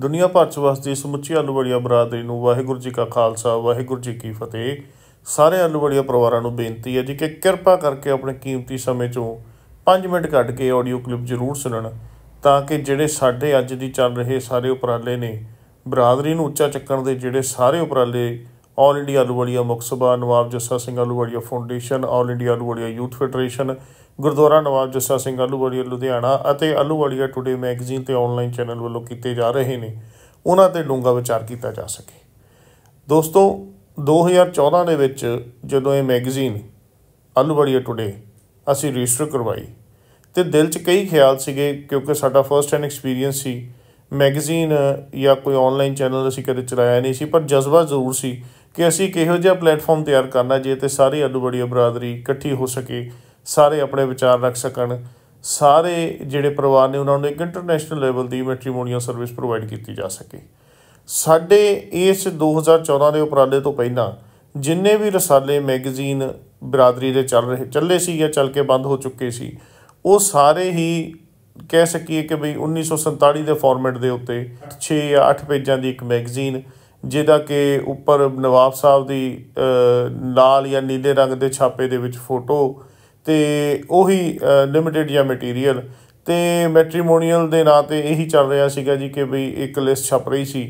ਦੁਨੀਆ ਭਰ 'ਚ ਵਸਦੀ ਸਮੁੱਚੀ ਆਲੂਵੜੀਆ ਬਰਾਦਰੀ ਨੂੰ ਵਾਹਿਗੁਰੂ ਜੀ ਕਾ ਖਾਲਸਾ ਵਾਹਿਗੁਰੂ ਜੀ ਕੀ ਫਤਿਹ ਸਾਰੇ ਆਲੂਵੜੀਆ ਪਰਿਵਾਰਾਂ ਨੂੰ ਬੇਨਤੀ ਹੈ ਜੀ ਕਿ ਕਿਰਪਾ ਕਰਕੇ ਆਪਣੇ ਕੀਮਤੀ ਸਮੇਂ 'ਚੋਂ 5 ਮਿੰਟ ਕੱਢ ਕੇ ਆਡੀਓ ਕਲਿੱਪ ਜ਼ਰੂਰ ਸੁਣਨ ਤਾਂ ਕਿ ਜਿਹੜੇ ਸਾਡੇ ਅੱਜ ਦੀ ਚੱਲ ਰਹੇ ਸਾਰੇ ਉਪਰਾਲੇ ਨੇ ਬਰਾਦਰੀ ਨੂੰ ਉੱਚਾ ਚੱਕਣ ਦੇ ਜਿਹੜੇ ਸਾਰੇ ਉਪਰਾਲੇ ਆਲ ਇੰਡੀਆ ਮੁਖ ਸਭਾ Nawab Jassa Singh Ahluwalia foundation all India Ahluwalia youth federation gurdwara Nawab Jassa Singh Ahluwalia Ludhiana ਅਤੇ ਆਲੂਵਾਲੀਆ ਟੁਡੇ ਮੈਗਜ਼ੀਨ ਤੇ ਆਨਲਾਈਨ ਚੈਨਲ ਵੱਲੋਂ ਕੀਤੇ ਜਾ ਰਹੇ ਨੇ ਉਹਨਾਂ ਤੇ ਡੂੰਗਾ ਵਿਚਾਰ ਕੀਤਾ ਜਾ ਸਕੇ ਦੋਸਤੋ 2014 ਦੇ ਵਿੱਚ ਜਦੋਂ ਇਹ ਮੈਗਜ਼ੀਨ ਆਲੂਵਾਲੀਆ ਟੁਡੇ ਅਸੀਂ ਰਜਿਸਟਰ ਕਰਵਾਈ ਤੇ ਦਿਲ 'ਚ ਕਈ ਖਿਆਲ ਸੀਗੇ ਕਿਉਂਕਿ ਸਾਡਾ ਫਰਸਟ ਹੈਂਡ ਐਕਸਪੀਰੀਅੰਸ ਸੀ ਮੈਗਜ਼ੀਨ ਜਾਂ ਕੋਈ ਆਨਲਾਈਨ ਚੈਨਲ ਅਸੀਂ ਕਦੇ ਚਲਾਇਆ ਨਹੀਂ ਸੀ ਪਰ ਜਜ਼ਬਾ ਜ਼ਰੂਰ ਸੀ ਕਿ ਅਸੀਂ ਕਿਹੋ ਜਿਹਾ ਪਲੇਟਫਾਰਮ ਤਿਆਰ ਕਰਨਾ ਜੇ ਤੇ ਸਾਰੇ ਆਲੂਬੜੀਆ ਬਰਾਦਰੀ ਇਕੱਠੀ ਹੋ ਸਕੇ ਸਾਰੇ ਆਪਣੇ ਵਿਚਾਰ ਰੱਖ ਸਕਣ ਸਾਰੇ ਜਿਹੜੇ ਪਰਿਵਾਰ ਨੇ ਉਹਨਾਂ ਨੂੰ ਇੱਕ ਇੰਟਰਨੈਸ਼ਨਲ ਲੈਵਲ ਦੀ ਮੈਟ੍ਰੀਮੋਨੀਅਲ ਸਰਵਿਸ ਪ੍ਰੋਵਾਈਡ ਕੀਤੀ ਜਾ ਸਕੇ ਸਾਡੇ ਇਸ 2014 ਦੇ ਉਪਰਾਲੇ ਤੋਂ ਪਹਿਲਾਂ ਜਿੰਨੇ ਵੀ ਰਸਾਲੇ ਮੈਗਜ਼ੀਨ ਬਰਾਦਰੀ ਦੇ ਚੱਲ ਰਹੇ ਚੱਲੇ ਸੀ ਜਾਂ ਚੱਲ ਕੇ ਬੰਦ ਹੋ ਚੁੱਕੇ ਸੀ ਉਹ ਸਾਰੇ ਹੀ ਕਹਿ ਸਕੀਏ ਕਿ ਬਈ 1947 ਦੇ ਫਾਰਮੈਟ ਦੇ ਉੱਤੇ 6 ਜਾਂ 8 ਪੇਜਾਂ ਦੀ ਇੱਕ ਮੈਗਜ਼ੀਨ ਜਿਹਦਾ ਕਿ ਉੱਪਰ ਨਵਾਬ ਸਾਹਿਬ ਦੀ ਲਾਲ ਜਾਂ ਨੀਲੇ ਰੰਗ ਦੇ ਛਾਪੇ ਦੇ ਵਿੱਚ ਫੋਟੋ ਤੇ ਉਹੀ ਲਿਮਿਟਿਡ ਜਾਂ ਮਟੀਰੀਅਲ ਤੇ ਮੈਟ੍ਰੀਮੋਨੀਅਲ ਦੇ ਨਾਂ ਤੇ ਇਹੀ ਚੱਲ ਰਿਹਾ ਸੀਗਾ ਜੀ ਕਿ ਵੀ ਇੱਕ ਲਿਸਟ ਛਪ ਰਹੀ ਸੀ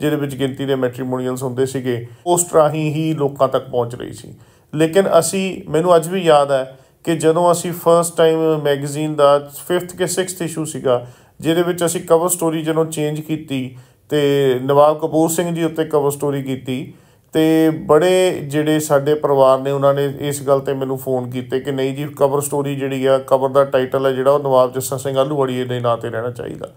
ਜਿਹਦੇ ਵਿੱਚ ਗਿਣਤੀ ਦੇ ਮੈਟ੍ਰੀਮੋਨੀਅਲਸ ਹੁੰਦੇ ਸੀਗੇ ਉਸ ਹੀ ਹੀ ਲੋਕਾਂ ਤੱਕ ਪਹੁੰਚ ਰਹੀ ਸੀ ਲੇਕਿਨ ਅਸੀਂ ਮੈਨੂੰ ਅੱਜ ਵੀ ਯਾਦ ਹੈ ਕਿ ਜਦੋਂ ਅਸੀਂ ਫਰਸਟ ਟਾਈਮ ਮੈਗਜ਼ੀਨ ਦਾ 5th ਕੇ 6th ਇਸ਼ੂ ਸੀਗਾ ਜਿਹਦੇ ਵਿੱਚ ਅਸੀਂ ਕਵਰ ਸਟੋਰੀ ਜਦੋਂ ਚੇਂਜ ਕੀਤੀ ਤੇ ਨਵਾਬ ਕਪੂਰ ਸਿੰਘ ਜੀ ਉੱਤੇ ਕਵਰ ਸਟੋਰੀ ਕੀਤੀ ਤੇ ਬੜੇ ਜਿਹੜੇ ਸਾਡੇ ਪਰਿਵਾਰ ਨੇ ਉਹਨਾਂ ਨੇ ਇਸ ਗੱਲ ਤੇ ਮੈਨੂੰ ਫੋਨ ਕੀਤੇ ਕਿ ਨਹੀਂ ਜੀ ਕਵਰ ਸਟੋਰੀ ਜਿਹੜੀ ਆ ਕਵਰ ਦਾ ਟਾਈਟਲ ਹੈ ਜਿਹੜਾ ਉਹ ਨਵਾਬ ਜੱਸਾ ਸਿੰਘ ਆਲੂਵੜੀਏ ਦੇ ਨਾਂ ਤੇ ਰਹਿਣਾ ਚਾਹੀਦਾ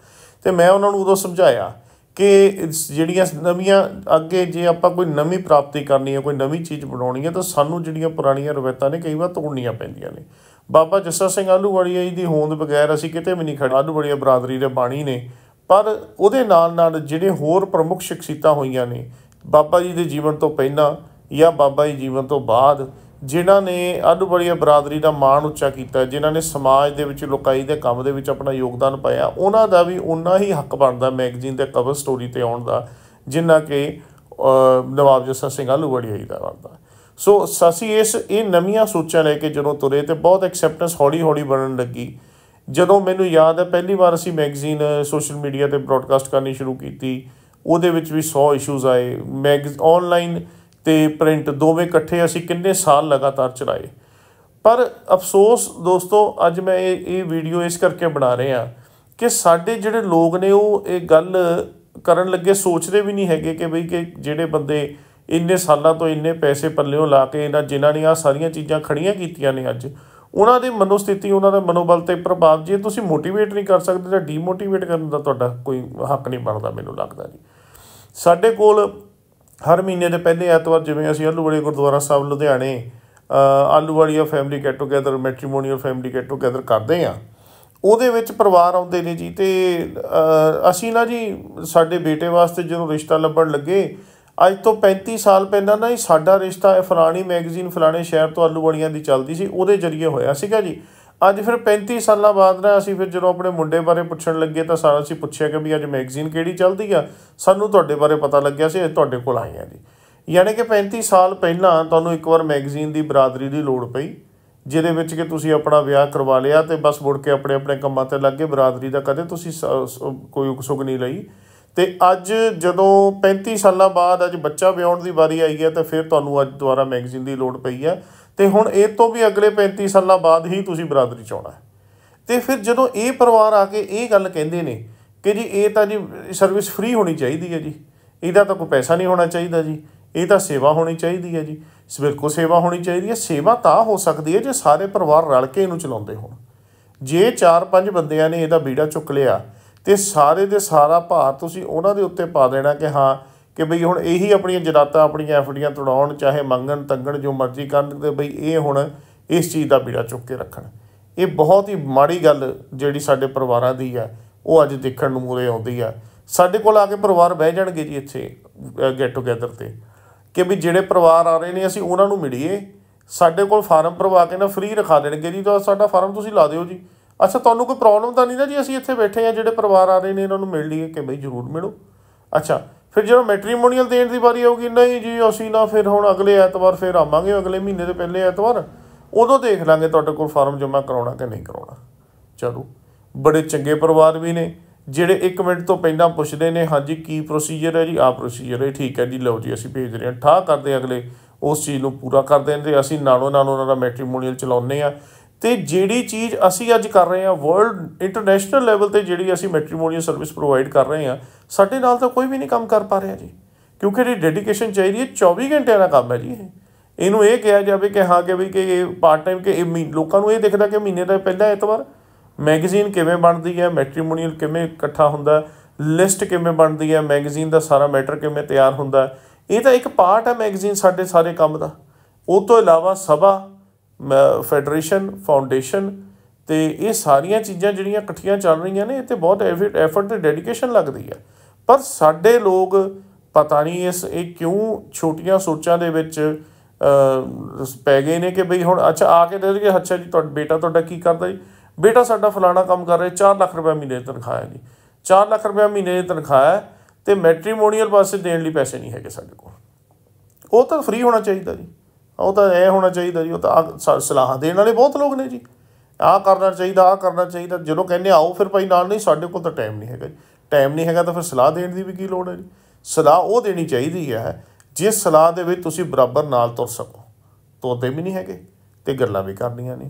ਤੇ ਮੈਂ ਉਹਨਾਂ ਨੂੰ ਉਦੋਂ ਸਮਝਾਇਆ ਕਿ ਜਿਹੜੀਆਂ ਨਵੀਆਂ ਅੱਗੇ ਜੇ ਆਪਾਂ ਕੋਈ ਨਵੀਂ ਪ੍ਰਾਪਤੀ ਕਰਨੀ ਹੈ ਕੋਈ ਨਵੀਂ ਚੀਜ਼ ਬਣਾਉਣੀ ਹੈ ਤਾਂ ਸਾਨੂੰ ਜਿਹੜੀਆਂ ਪੁਰਾਣੀਆਂ ਰਵਾਇਤਾਂ ਨੇ ਕਈ ਵਾਰ ਤੋੜਨੀਆਂ ਪੈਂਦੀਆਂ ਨੇ ਬਾਬਾ ਜੱਸਾ ਸਿੰਘ ਆਲੂਵੜੀਏ ਜੀ ਦੀ ਹੋਂਦ ਬਗੈਰ ਅਸੀਂ ਕਿਤੇ ਵੀ ਨਹੀਂ ਖੜੇ ਆਲੂਵਾਲੀਆ ਬਰਾਦਰੀ ਦੇ ਬਾਣੀ ਨੇ ਪਰ ਉਹਦੇ ਨਾਲ ਨਾਲ ਜਿਹੜੇ ਹੋਰ ਪ੍ਰਮੁੱਖ ਸ਼ਖਸੀਅਤਾਂ ਹੋਈਆਂ ਨੇ ਬਾਬਾ ਜੀ ਦੇ ਜੀਵਨ ਤੋਂ ਪਹਿਲਾਂ ਜਾਂ ਬਾਬਾ ਜੀ ਜੀਵਨ ਤੋਂ ਬਾਅਦ ਜਿਨ੍ਹਾਂ ਨੇ ਅਨੁਬੜੀਆ ਬਰਾਦਰੀ ਦਾ ਮਾਣ ਉੱਚਾ ਕੀਤਾ ਜਿਨ੍ਹਾਂ ਨੇ ਸਮਾਜ ਦੇ ਵਿੱਚ ਲੋਕਾਈ ਦੇ ਕੰਮ ਦੇ ਵਿੱਚ ਆਪਣਾ ਯੋਗਦਾਨ ਪਾਇਆ ਉਹਨਾਂ ਦਾ ਵੀ ਉਨਾ ਹੀ ਹੱਕ ਬਣਦਾ ਮੈਗਜ਼ੀਨ ਦੇ ਕਵਰ ਸਟੋਰੀ ਤੇ ਆਉਣ ਦਾ ਜਿੰਨਾ ਕਿ ਨਵਾਬ ਜੱਸਾ ਸਿੰਘ ਅਨੁਬੜੀਆ ਦਾ ਬਣਦਾ ਸੋ ਸਸੀ ਇਸ ਇਹ ਨਵੀਆਂ ਸੋਚਾਂ ਲੈ ਕੇ ਜਦੋਂ ਤੁਰੇ ਤੇ ਬਹੁਤ ਐਕਸੈਪਟੈਂਸ ਹੌਲੀ ਹੌਲੀ ਬਣਨ ਲੱਗੀ ਜਦੋਂ ਮੈਨੂੰ ਯਾਦ ਹੈ ਪਹਿਲੀ ਵਾਰ ਅਸੀਂ ਮੈਗਜ਼ੀਨ ਸੋਸ਼ਲ ਮੀਡੀਆ ਤੇ ਬ੍ਰੌਡਕਾਸਟ ਕਰਨੀ ਸ਼ੁਰੂ ਕੀਤੀ ਉਹਦੇ ਵਿੱਚ ਵੀ 100 ਇਸ਼ੂਜ਼ ਆਏ ਮੈਗ ਆਨਲਾਈਨ ਤੇ ਪ੍ਰਿੰਟ ਦੋਵੇਂ ਇਕੱਠੇ ਅਸੀਂ ਕਿੰਨੇ ਸਾਲ ਲਗਾਤਾਰ ਚਲਾਏ ਪਰ ਅਫਸੋਸ ਦੋਸਤੋ ਅੱਜ ਮੈਂ ਇਹ ਇਹ ਵੀਡੀਓ ਇਸ ਕਰਕੇ ਬਣਾ ਰਿਹਾ ਕਿ ਸਾਡੇ ਜਿਹੜੇ ਲੋਕ ਨੇ ਉਹ ਇਹ ਗੱਲ ਕਰਨ ਲੱਗੇ ਸੋਚਦੇ ਵੀ ਨਹੀਂ ਹੈਗੇ ਕਿ ਬਈ ਕਿ ਜਿਹੜੇ ਬੰਦੇ ਇੰਨੇ ਸਾਲਾਂ ਤੋਂ ਇੰਨੇ ਪੈਸੇ ਪੱਲਿਓਂ ਲਾ ਕੇ ਇਹਨਾਂ ਜਿਨ੍ਹਾਂ ਨੇ ਆ ਸਾਰੀਆਂ ਚੀਜ਼ਾਂ ਖੜੀਆਂ ਕੀਤੀਆਂ ਨੇ ਅੱਜ ਉਹਨਾਂ ਦੀ ਮਨੋਸਥਿਤੀ ਉਹਨਾਂ ਦਾ ਮਨੋਬਲ ਤੇ ਪ੍ਰਭਾਵ ਜੇ ਤੁਸੀਂ ਮੋਟੀਵੇਟ ਨਹੀਂ ਕਰ ਸਕਦੇ ਤਾਂ ਡੀਮੋਟੀਵੇਟ ਕਰਨ ਦਾ ਤੁਹਾਡਾ ਕੋਈ ਹੱਕ ਨਹੀਂ ਬਣਦਾ ਮੈਨੂੰ ਲੱਗਦਾ ਜੀ ਸਾਡੇ ਕੋਲ ਹਰ ਮਹੀਨੇ ਦੇ ਪਹਿਲੇ ਐਤਵਾਰ ਜਿਵੇਂ ਅਸੀਂ ਆਲੂਵਾਲੀ ਗੁਰਦੁਆਰਾ ਸਾਹਿਬ ਲੁਧਿਆਣੇ Ahluwalia family get together matrimonial family get together ਕਰਦੇ ਆ ਉਹਦੇ ਵਿੱਚ ਪਰਿਵਾਰ ਆਉਂਦੇ ਨੇ ਜੀ ਤੇ ਅਸੀਂ ਨਾ ਜੀ ਸਾਡੇ ਬੇਟੇ ਵਾਸਤੇ ਜਦੋਂ ਰਿਸ਼ਤਾ ਲੱਭਣ ਲੱਗੇ ਅੱਜ ਤੋਂ 35 ਸਾਲ ਪਹਿਲਾਂ ਨਾ ਹੀ ਸਾਡਾ ਰਿਸ਼ਤਾ ਫਰਾਨੀ ਫਲਾਣੀ ਮੈਗਜ਼ੀਨ ਫਲਾਣੇ ਸ਼ਹਿਰ ਤੋਂ ਆਲੂਵਾਲੀਆਂ ਦੀ ਚੱਲਦੀ ਸੀ ਉਹਦੇ ਜ਼ਰੀਏ ਹੋਇਆ ਸੀਗਾ ਜੀ ਅੱਜ ਫਿਰ 35 ਸਾਲਾਂ ਬਾਅਦ ਨਾ ਅਸੀਂ ਫਿਰ ਜਦੋਂ ਆਪਣੇ ਮੁੰਡੇ ਬਾਰੇ ਪੁੱਛਣ ਲੱਗੇ ਤਾਂ ਸਾਰਾ ਅਸੀਂ ਪੁੱਛਿਆ ਕਿ ਵੀ ਅੱਜ ਮੈਗਜ਼ੀਨ ਕਿਹੜੀ ਚੱਲਦੀ ਆ ਸਾਨੂੰ ਤੁਹਾਡੇ ਬਾਰੇ ਪਤਾ ਲੱਗਿਆ ਸੀ ਤੁਹਾਡੇ ਕੋਲ ਆਈਆਂ ਜੀ ਯਾਨੀ ਕਿ 35 ਸਾਲ ਪਹਿਲਾਂ ਤੁਹਾਨੂੰ ਇੱਕ ਵਾਰ ਮੈਗਜ਼ੀਨ ਦੀ ਬਰਾਦਰੀ ਦੀ ਲੋੜ ਪਈ ਜਿਹਦੇ ਵਿੱਚ ਕਿ ਤੁਸੀਂ ਆਪਣਾ ਵਿਆਹ ਕਰਵਾ ਲਿਆ ਤੇ ਬਸ ਮੁੜ ਕੇ ਆਪਣੇ ਆਪਣੇ ਕੰਮਾਂ ਤੇ ਲੱਗ ਗਏ ਬਰਾਦਰੀ ਦਾ ਕਦੇ ਤੁਸੀਂ ਕੋਈ ਉਕਸੁਕ ਨਹੀਂ ਲਈ ਤੇ ਅੱਜ ਜਦੋਂ 35 ਸਾਲਾਂ ਬਾਅਦ ਅੱਜ ਬੱਚਾ ਵਿਆਉਣ ਦੀ ਵਾਰੀ ਆਈ ਹੈ ਤਾਂ ਫਿਰ ਤੁਹਾਨੂੰ ਅੱਜ ਦੁਬਾਰਾ ਮੈਗਜ਼ੀਨ ਦੀ ਲੋੜ ਪਈ ਹੈ ਤੇ ਹੁਣ ਇਹ ਤੋਂ ਵੀ ਅਗਲੇ 35 ਸਾਲਾਂ ਬਾਅਦ ਹੀ ਤੁਸੀਂ ਬਰਾਦਰੀ ਚ ਆਉਣਾ ਤੇ ਫਿਰ ਜਦੋਂ ਇਹ ਪਰਿਵਾਰ ਆ ਕੇ ਇਹ ਗੱਲ ਕਹਿੰਦੇ ਨੇ ਕਿ ਜੀ ਇਹ ਤਾਂ ਜੀ ਸਰਵਿਸ ਫ੍ਰੀ ਹੋਣੀ ਚਾਹੀਦੀ ਹੈ ਜੀ ਇਹਦਾ ਤਾਂ ਕੋਈ ਪੈਸਾ ਨਹੀਂ ਹੋਣਾ ਚਾਹੀਦਾ ਜੀ ਇਹ ਤਾਂ ਸੇਵਾ ਹੋਣੀ ਚਾਹੀਦੀ ਹੈ ਜੀ ਬਿਲਕੁਲ ਸੇਵਾ ਹੋਣੀ ਚਾਹੀਦੀ ਹੈ ਸੇਵਾ ਤਾਂ ਹੋ ਸਕਦੀ ਹੈ ਜੇ ਸਾਰੇ ਪਰਿਵਾਰ ਰਲ ਕੇ ਇਹਨੂੰ ਚਲਾਉਂਦੇ ਹੋਣ ਜੇ 4-5 ਬੰਦਿਆਂ ਨੇ ਇਹਦਾ ਬੀੜਾ ਚੁੱਕ ਲਿਆ ਤੇ ਸਾਰੇ ਦੇ ਸਾਰਾ ਭਾਰ ਤੁਸੀਂ ਉਹਨਾਂ ਦੇ ਉੱਤੇ ਪਾ ਦੇਣਾ ਕਿ ਹਾਂ ਕਿ ਬਈ ਹੁਣ ਇਹੀ ਆਪਣੀਆਂ ਜਰਾਤਾਂ ਆਪਣੀਆਂ ਐਫਡੀਆਂ ਤੜਾਉਣ ਚਾਹੇ ਮੰਗਣ ਤੰਗਣ ਜੋ ਮਰਜ਼ੀ ਕਰਨ ਤੇ ਬਈ ਇਹ ਹੁਣ ਇਸ ਚੀਜ਼ ਦਾ ਬੀੜਾ ਚੁੱਕ ਕੇ ਰੱਖਣ ਇਹ ਬਹੁਤ ਹੀ ਮਾੜੀ ਗੱਲ ਜਿਹੜੀ ਸਾਡੇ ਪਰਿਵਾਰਾਂ ਦੀ ਆ ਉਹ ਅੱਜ ਦੇਖਣ ਨੂੰ ਮੂਰੇ ਆਉਂਦੀ ਆ ਸਾਡੇ ਕੋਲ ਆ ਕੇ ਪਰਿਵਾਰ ਬਹਿ ਜਾਣਗੇ ਜੀ ਇੱਥੇ ਗੈਟ ਟੂਗੇਦਰ ਤੇ ਕਿ ਵੀ ਜਿਹੜੇ ਪਰਿਵਾਰ ਆ ਰਹੇ ਨੇ ਅਸੀਂ ਉਹਨਾਂ ਨੂੰ ਮਿਲੀਏ ਸਾਡੇ ਕੋਲ ਫਾਰਮ ਭਰਵਾ ਕੇ ਨਾ ਫ੍ਰੀ ਰਖਾ ਦੇਣਗੇ ਜੀ ਤਾਂ ਸਾਡਾ ਫਾਰਮ ਤੁਸੀਂ ਲਾ ਦਿਓ ਜੀ ਅੱਛਾ ਤੁਹਾਨੂੰ ਕੋਈ ਪ੍ਰੋਬਲਮ ਤਾਂ ਨਹੀਂ ਨਾ ਜੀ ਅਸੀਂ ਇੱਥੇ ਬੈਠੇ ਆ ਜਿਹੜੇ ਪਰਿਵਾਰ ਆ ਰਹੇ ਨੇ ਇਹਨਾਂ ਨੂੰ ਮਿਲ ਲਈਏ ਕਿ ਬਈ ਜ਼ਰੂਰ ਮਿਲੋ ਅੱਛਾ ਫਿਰ ਜਦੋਂ ਮੈਟ੍ਰੀਮੋਨੀਅਲ ਦੇਣ ਦੀ ਵਾਰੀ ਆਊਗੀ ਨਹੀਂ ਜੀ ਅਸੀਂ ਨਾ ਫਿਰ ਹੁਣ ਅਗਲੇ ਐਤਵਾਰ ਫਿਰ ਆਵਾਂਗੇ ਅਗਲੇ ਮਹੀਨੇ ਦੇ ਪਹਿਲੇ ਐਤਵਾਰ ਉਦੋਂ ਦੇਖ ਲਾਂਗੇ ਤੁਹਾਡੇ ਕੋਲ ਫਾਰਮ ਜਮ੍ਹਾਂ ਕਰਾਉਣਾ ਕਿ ਨਹੀਂ ਕਰਾਉਣਾ ਚਲੋ ਬੜੇ ਚੰਗੇ ਪਰਿਵਾਰ ਵੀ ਨੇ ਜਿਹੜੇ 1 ਮਿੰਟ ਤੋਂ ਪਹਿਲਾਂ ਪੁੱਛਦੇ ਨੇ ਹਾਂਜੀ ਕੀ ਪ੍ਰੋਸੀਜਰ ਹੈ ਜੀ ਆ ਪ੍ਰੋਸੀਜਰ ਹੈ ਠੀਕ ਹੈ ਜੀ ਲਓ ਜੀ ਅਸੀਂ ਭੇਜ ਰਹੇ ਹਾਂ ਠਾ ਕਰਦੇ ਅਗਲੇ ਉਸ ਚੀਜ਼ ਨੂੰ ਪੂਰਾ ਕਰ ਦਿੰਦੇ ਅਸੀਂ ਨਾਲੋਂ ਨਾਲ ਉਹਨਾਂ ਦਾ ਮੈਟ੍ਰੀਮੋਨੀਅਲ ਚਲਾਉਂਦੇ ਆ ਤੇ ਜਿਹੜੀ ਚੀਜ਼ ਅਸੀਂ ਅੱਜ ਕਰ ਰਹੇ ਹਾਂ ਵਰਲਡ ਇੰਟਰਨੈਸ਼ਨਲ ਲੈਵਲ ਤੇ ਜਿਹੜੀ ਅਸੀਂ ਮੈਟ੍ਰੀਮੋਨੀਅਲ ਸਰਵਿਸ ਪ੍ਰੋਵਾਈਡ ਕਰ ਰਹੇ ਹਾਂ ਸਾਡੇ ਨਾਲ ਤਾਂ ਕੋਈ ਵੀ ਨਹੀਂ ਕੰਮ ਕਰ ਪਾ ਰਿਹਾ ਜੀ ਕਿਉਂਕਿ ਇਹ ਡੈਡੀਕੇਸ਼ਨ ਚਾਹੀਦੀ ਹੈ 24 ਘੰਟਿਆਂ ਦਾ ਕੰਮ ਹੈ ਜੀ ਇਹਨੂੰ ਇਹ ਕਿਹਾ ਜਾਵੇ ਕਿ ਹਾਂ ਕਿ ਵੀ ਕਿ ਇਹ ਪਾਰਟ ਟਾਈਮ ਕਿ ਲੋਕਾਂ ਨੂੰ ਇਹ ਦਿਖਦਾ ਕਿ ਮਹੀਨੇ ਦਾ ਪਹਿਲਾ ਐਤਵਾਰ ਮੈਗਜ਼ੀਨ ਕਿਵੇਂ ਬਣਦੀ ਹੈ ਮੈਟ੍ਰੀਮੋਨੀਅਲ ਕਿਵੇਂ ਇਕੱਠਾ ਹੁੰਦਾ ਲਿਸਟ ਕਿਵੇਂ ਬਣਦੀ ਹੈ ਮੈਗਜ਼ੀਨ ਦਾ ਸਾਰਾ ਮੈਟਰ ਕਿਵੇਂ ਤਿਆਰ ਹੁੰਦਾ ਇਹ ਤਾਂ ਇੱਕ ਪਾਰਟ ਹੈ ਮੈਗਜ਼ੀਨ ਸਾਡੇ ਸਾਰੇ ਕੰਮ ਦਾ ਉਹ ਤੋਂ ਇਲਾਵਾ ਸਭਾ ਫੈਡਰੇਸ਼ਨ ਫਾਊਂਡੇਸ਼ਨ ਤੇ ਇਹ ਸਾਰੀਆਂ ਚੀਜ਼ਾਂ ਜਿਹੜੀਆਂ ਇਕੱਠੀਆਂ ਚੱਲ ਰਹੀਆਂ ਨੇ ਇੱਥੇ ਬਹੁਤ ਐਫਰਟ ਤੇ ਡੈਡੀਕੇਸ਼ਨ ਲੱਗਦੀ ਹੈ ਪਰ ਸਾਡੇ ਲੋਕ ਪਤਾ ਨਹੀਂ ਇਸ ਇਹ ਕਿਉਂ ਛੋਟੀਆਂ ਸੋਚਾਂ ਦੇ ਵਿੱਚ ਪੈ ਗਏ ਨੇ ਕਿ ਬਈ ਹੁਣ ਅੱਛਾ ਆ ਕੇ ਦੇ ਕਿ ਅੱਛਾ ਜੀ ਤੁਹਾਡਾ ਬੇਟਾ ਤੁਹਾਡਾ ਕੀ ਕਰਦਾ ਜੀ ਬੇਟਾ ਸਾਡਾ ਫਲਾਣਾ ਕੰਮ ਕਰ ਰਿਹਾ 4 ਲੱਖ ਰੁਪਏ ਮਹੀਨੇ ਦੀ ਤਨਖਾਹ ਹੈ ਜੀ 4 ਲੱਖ ਰੁਪਏ ਮਹੀਨੇ ਦੀ ਤਨਖਾਹ ਹੈ ਤੇ ਮੈਟ੍ਰੀਮੋਨੀਅਲ ਪਾਸੇ ਦੇਣ ਲਈ ਪੈਸੇ ਨਹੀਂ ਹੈਗੇ ਸਾਡੇ ਕੋਲ ਉਹ ਤਾਂ ਫ੍ਰੀ ਹੋਣਾ ਚਾਹੀਦਾ ਜੀ ਉਹ ਤਾਂ ਇਹ ਹੋਣਾ ਚਾਹੀਦਾ ਜੀ ਉਹ ਤਾਂ ਸਲਾਹ ਦੇਣ ਵਾਲੇ ਬਹੁਤ ਲੋਕ ਨੇ ਜੀ ਆ ਕਰਨਾ ਚਾਹੀਦਾ ਆ ਕਰਨਾ ਚਾਹੀਦਾ ਜਦੋਂ ਕਹਿੰਦੇ ਆਓ ਫਿਰ ਭਾਈ ਨਾਲ ਨਹੀਂ ਸਾਡੇ ਕੋਲ ਤਾਂ ਟਾਈਮ ਨਹੀਂ ਹੈਗਾ ਜੀ ਟਾਈਮ ਨਹੀਂ ਹੈਗਾ ਤਾਂ ਫਿਰ ਸਲਾਹ ਦੇਣ ਦੀ ਵੀ ਕੀ ਲੋੜ ਹੈ ਜੀ ਸਲਾਹ ਉਹ ਦੇਣੀ ਚਾਹੀਦੀ ਹੈ ਜਿਸ ਸਲਾਹ ਦੇ ਵਿੱਚ ਤੁਸੀਂ ਬਰਾਬਰ ਨਾਲ ਤੁਰ ਸਕੋ ਤੋਤੇ ਵੀ ਨਹੀਂ ਹੈਗੇ ਤੇ ਗੱਲਾਂ ਵੀ ਕਰਨੀਆਂ ਨੇ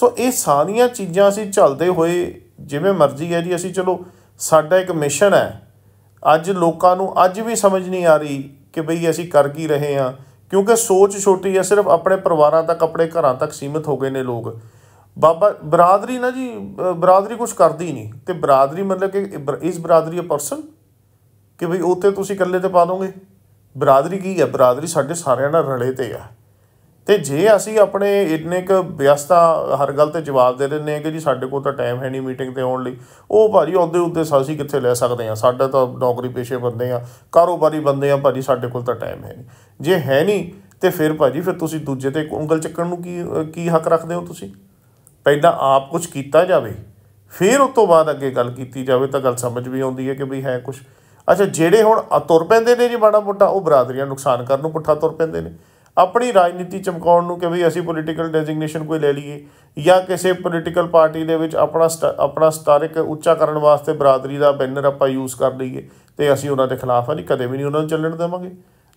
ਸੋ ਇਹ ਸਾਰੀਆਂ ਚੀਜ਼ਾਂ ਅਸੀਂ ਚੱਲਦੇ ਹੋਏ ਜਿਵੇਂ ਮਰਜ਼ੀ ਹੈ ਜੀ ਅਸੀਂ ਚਲੋ ਸਾਡਾ ਇੱਕ ਮਿਸ਼ਨ ਹੈ ਅੱਜ ਲੋਕਾਂ ਨੂੰ ਅੱਜ ਵੀ ਸਮਝ ਨਹੀਂ ਆ ਰਹੀ ਕਿ ਬਈ ਅਸੀਂ ਕਰ ਕੀ ਰਹੇ ਹਾਂ ਕਿਉਂਕਿ ਸੋਚ ਛੋਟੀ ਹੈ ਸਿਰਫ ਆਪਣੇ ਪਰਿਵਾਰਾਂ ਤੱਕ ਆਪਣੇ ਘਰਾਂ ਤੱਕ ਸੀਮਿਤ ਹੋ ਗਏ ਨੇ ਲੋਕ ਬਾਬਾ ਬਰਾਦਰੀ ਨਾ ਜੀ ਬਰਾਦਰੀ ਕੁਝ ਕਰਦੀ ਨਹੀਂ ਤੇ ਬਰਾਦਰੀ ਮਤਲਬ ਕਿ ਇਸ ਬਰਾਦਰੀ ਆ ਪਰਸਨ ਕਿ ਵੀ ਉੱਥੇ ਤੁਸੀਂ ਇਕੱਲੇ ਤੇ ਪਾ ਦੋਗੇ ਬਰਾਦਰੀ ਕੀ ਹੈ ਬਰਾਦਰੀ ਸਾਡੇ ਸਾਰਿਆਂ ਨਾਲ ਰਲੇ ਤੇ ਆ ਤੇ ਜੇ ਅਸੀਂ ਆਪਣੇ ਇੰਨੇ ਕ ਵਿਅਸਤਾ ਹਰ ਗੱਲ ਤੇ ਜਵਾਬ ਦੇ ਦਿੰਨੇ ਆ ਕਿ ਜੀ ਸਾਡੇ ਕੋਲ ਤਾਂ ਟਾਈਮ ਹੈ ਨਹੀਂ ਮੀਟਿੰਗ ਤੇ ਆਉਣ ਲਈ ਉਹ ਭਾਜੀ ਉਹਦੇ ਉੱਤੇ ਸਾਸੀ ਕਿੱਥੇ ਲੈ ਸਕਦੇ ਆ ਸਾਡਾ ਤਾਂ ਨੌਕਰੀ ਪੇਸ਼ੇ ਬੰਦੇ ਆ ਕਾਰੋਬਾਰੀ ਬੰਦੇ ਆ ਭਾਜੀ ਸਾਡੇ ਕੋਲ ਤਾਂ ਟਾਈਮ ਹੈ ਨਹੀਂ ਜੇ ਹੈ ਨਹੀਂ ਤੇ ਫਿਰ ਭਾਜੀ ਫਿਰ ਤੁਸੀਂ ਦੂਜੇ ਤੇ ਉਂਗਲ ਚੱਕਣ ਨੂੰ ਕੀ ਕੀ ਹੱਕ ਰੱਖਦੇ ਹੋ ਤੁਸੀਂ ਪਹਿਲਾਂ ਆਪ ਕੁਝ ਕੀਤਾ ਜਾਵੇ ਫਿਰ ਉਸ ਤੋਂ ਬਾਅਦ ਅੱਗੇ ਗੱਲ ਕੀਤੀ ਜਾਵੇ ਤਾਂ ਗੱਲ ਸਮਝ ਵੀ ਆਉਂਦੀ ਹੈ ਕਿ ਵੀ ਹੈ ਕੁਝ ਅੱਛਾ ਜਿਹੜੇ ਹੁਣ ਤੁਰ ਪੈਂਦੇ ਨੇ ਜੀ ਬਾੜਾ ਮੋਟਾ ਉਹ ਬਰਾਦਰੀਆਂ ਨੁਕਸਾਨ ਕਰਨ ਨੂੰ ਪੁੱਠਾ ਤੁਰ ਪੈਂਦੇ ਨੇ ਆਪਣੀ ਰਾਜਨੀਤੀ ਚਮਕਾਉਣ ਨੂੰ ਕਿ ਵੀ ਅਸੀਂ ਪੋਲੀਟੀਕਲ ਡੈਜ਼ਿਗਨੇਸ਼ਨ ਕੋਈ ਲੈ ਲਈਏ ਜਾਂ ਕਿਸੇ ਪੋਲੀਟੀਕਲ ਪਾਰਟੀ ਦੇ ਵਿੱਚ ਆਪਣਾ ਆਪਣਾ ਸਟਾਰਿਕ ਉੱਚਾ ਕਰਨ ਵਾਸਤੇ ਬਰਾਦਰੀ ਦਾ ਬੈਨਰ ਆਪਾਂ ਯੂਜ਼ ਕਰ ਲਈਏ ਤੇ ਅਸੀਂ ਉਹਨਾਂ ਦੇ ਖਿਲਾਫ ਨਹੀਂ ਕਦੇ ਵੀ ਨਹੀਂ ਉਹਨਾਂ ਨੂੰ ਚੱਲਣ ਦੇਵਾਂਗੇ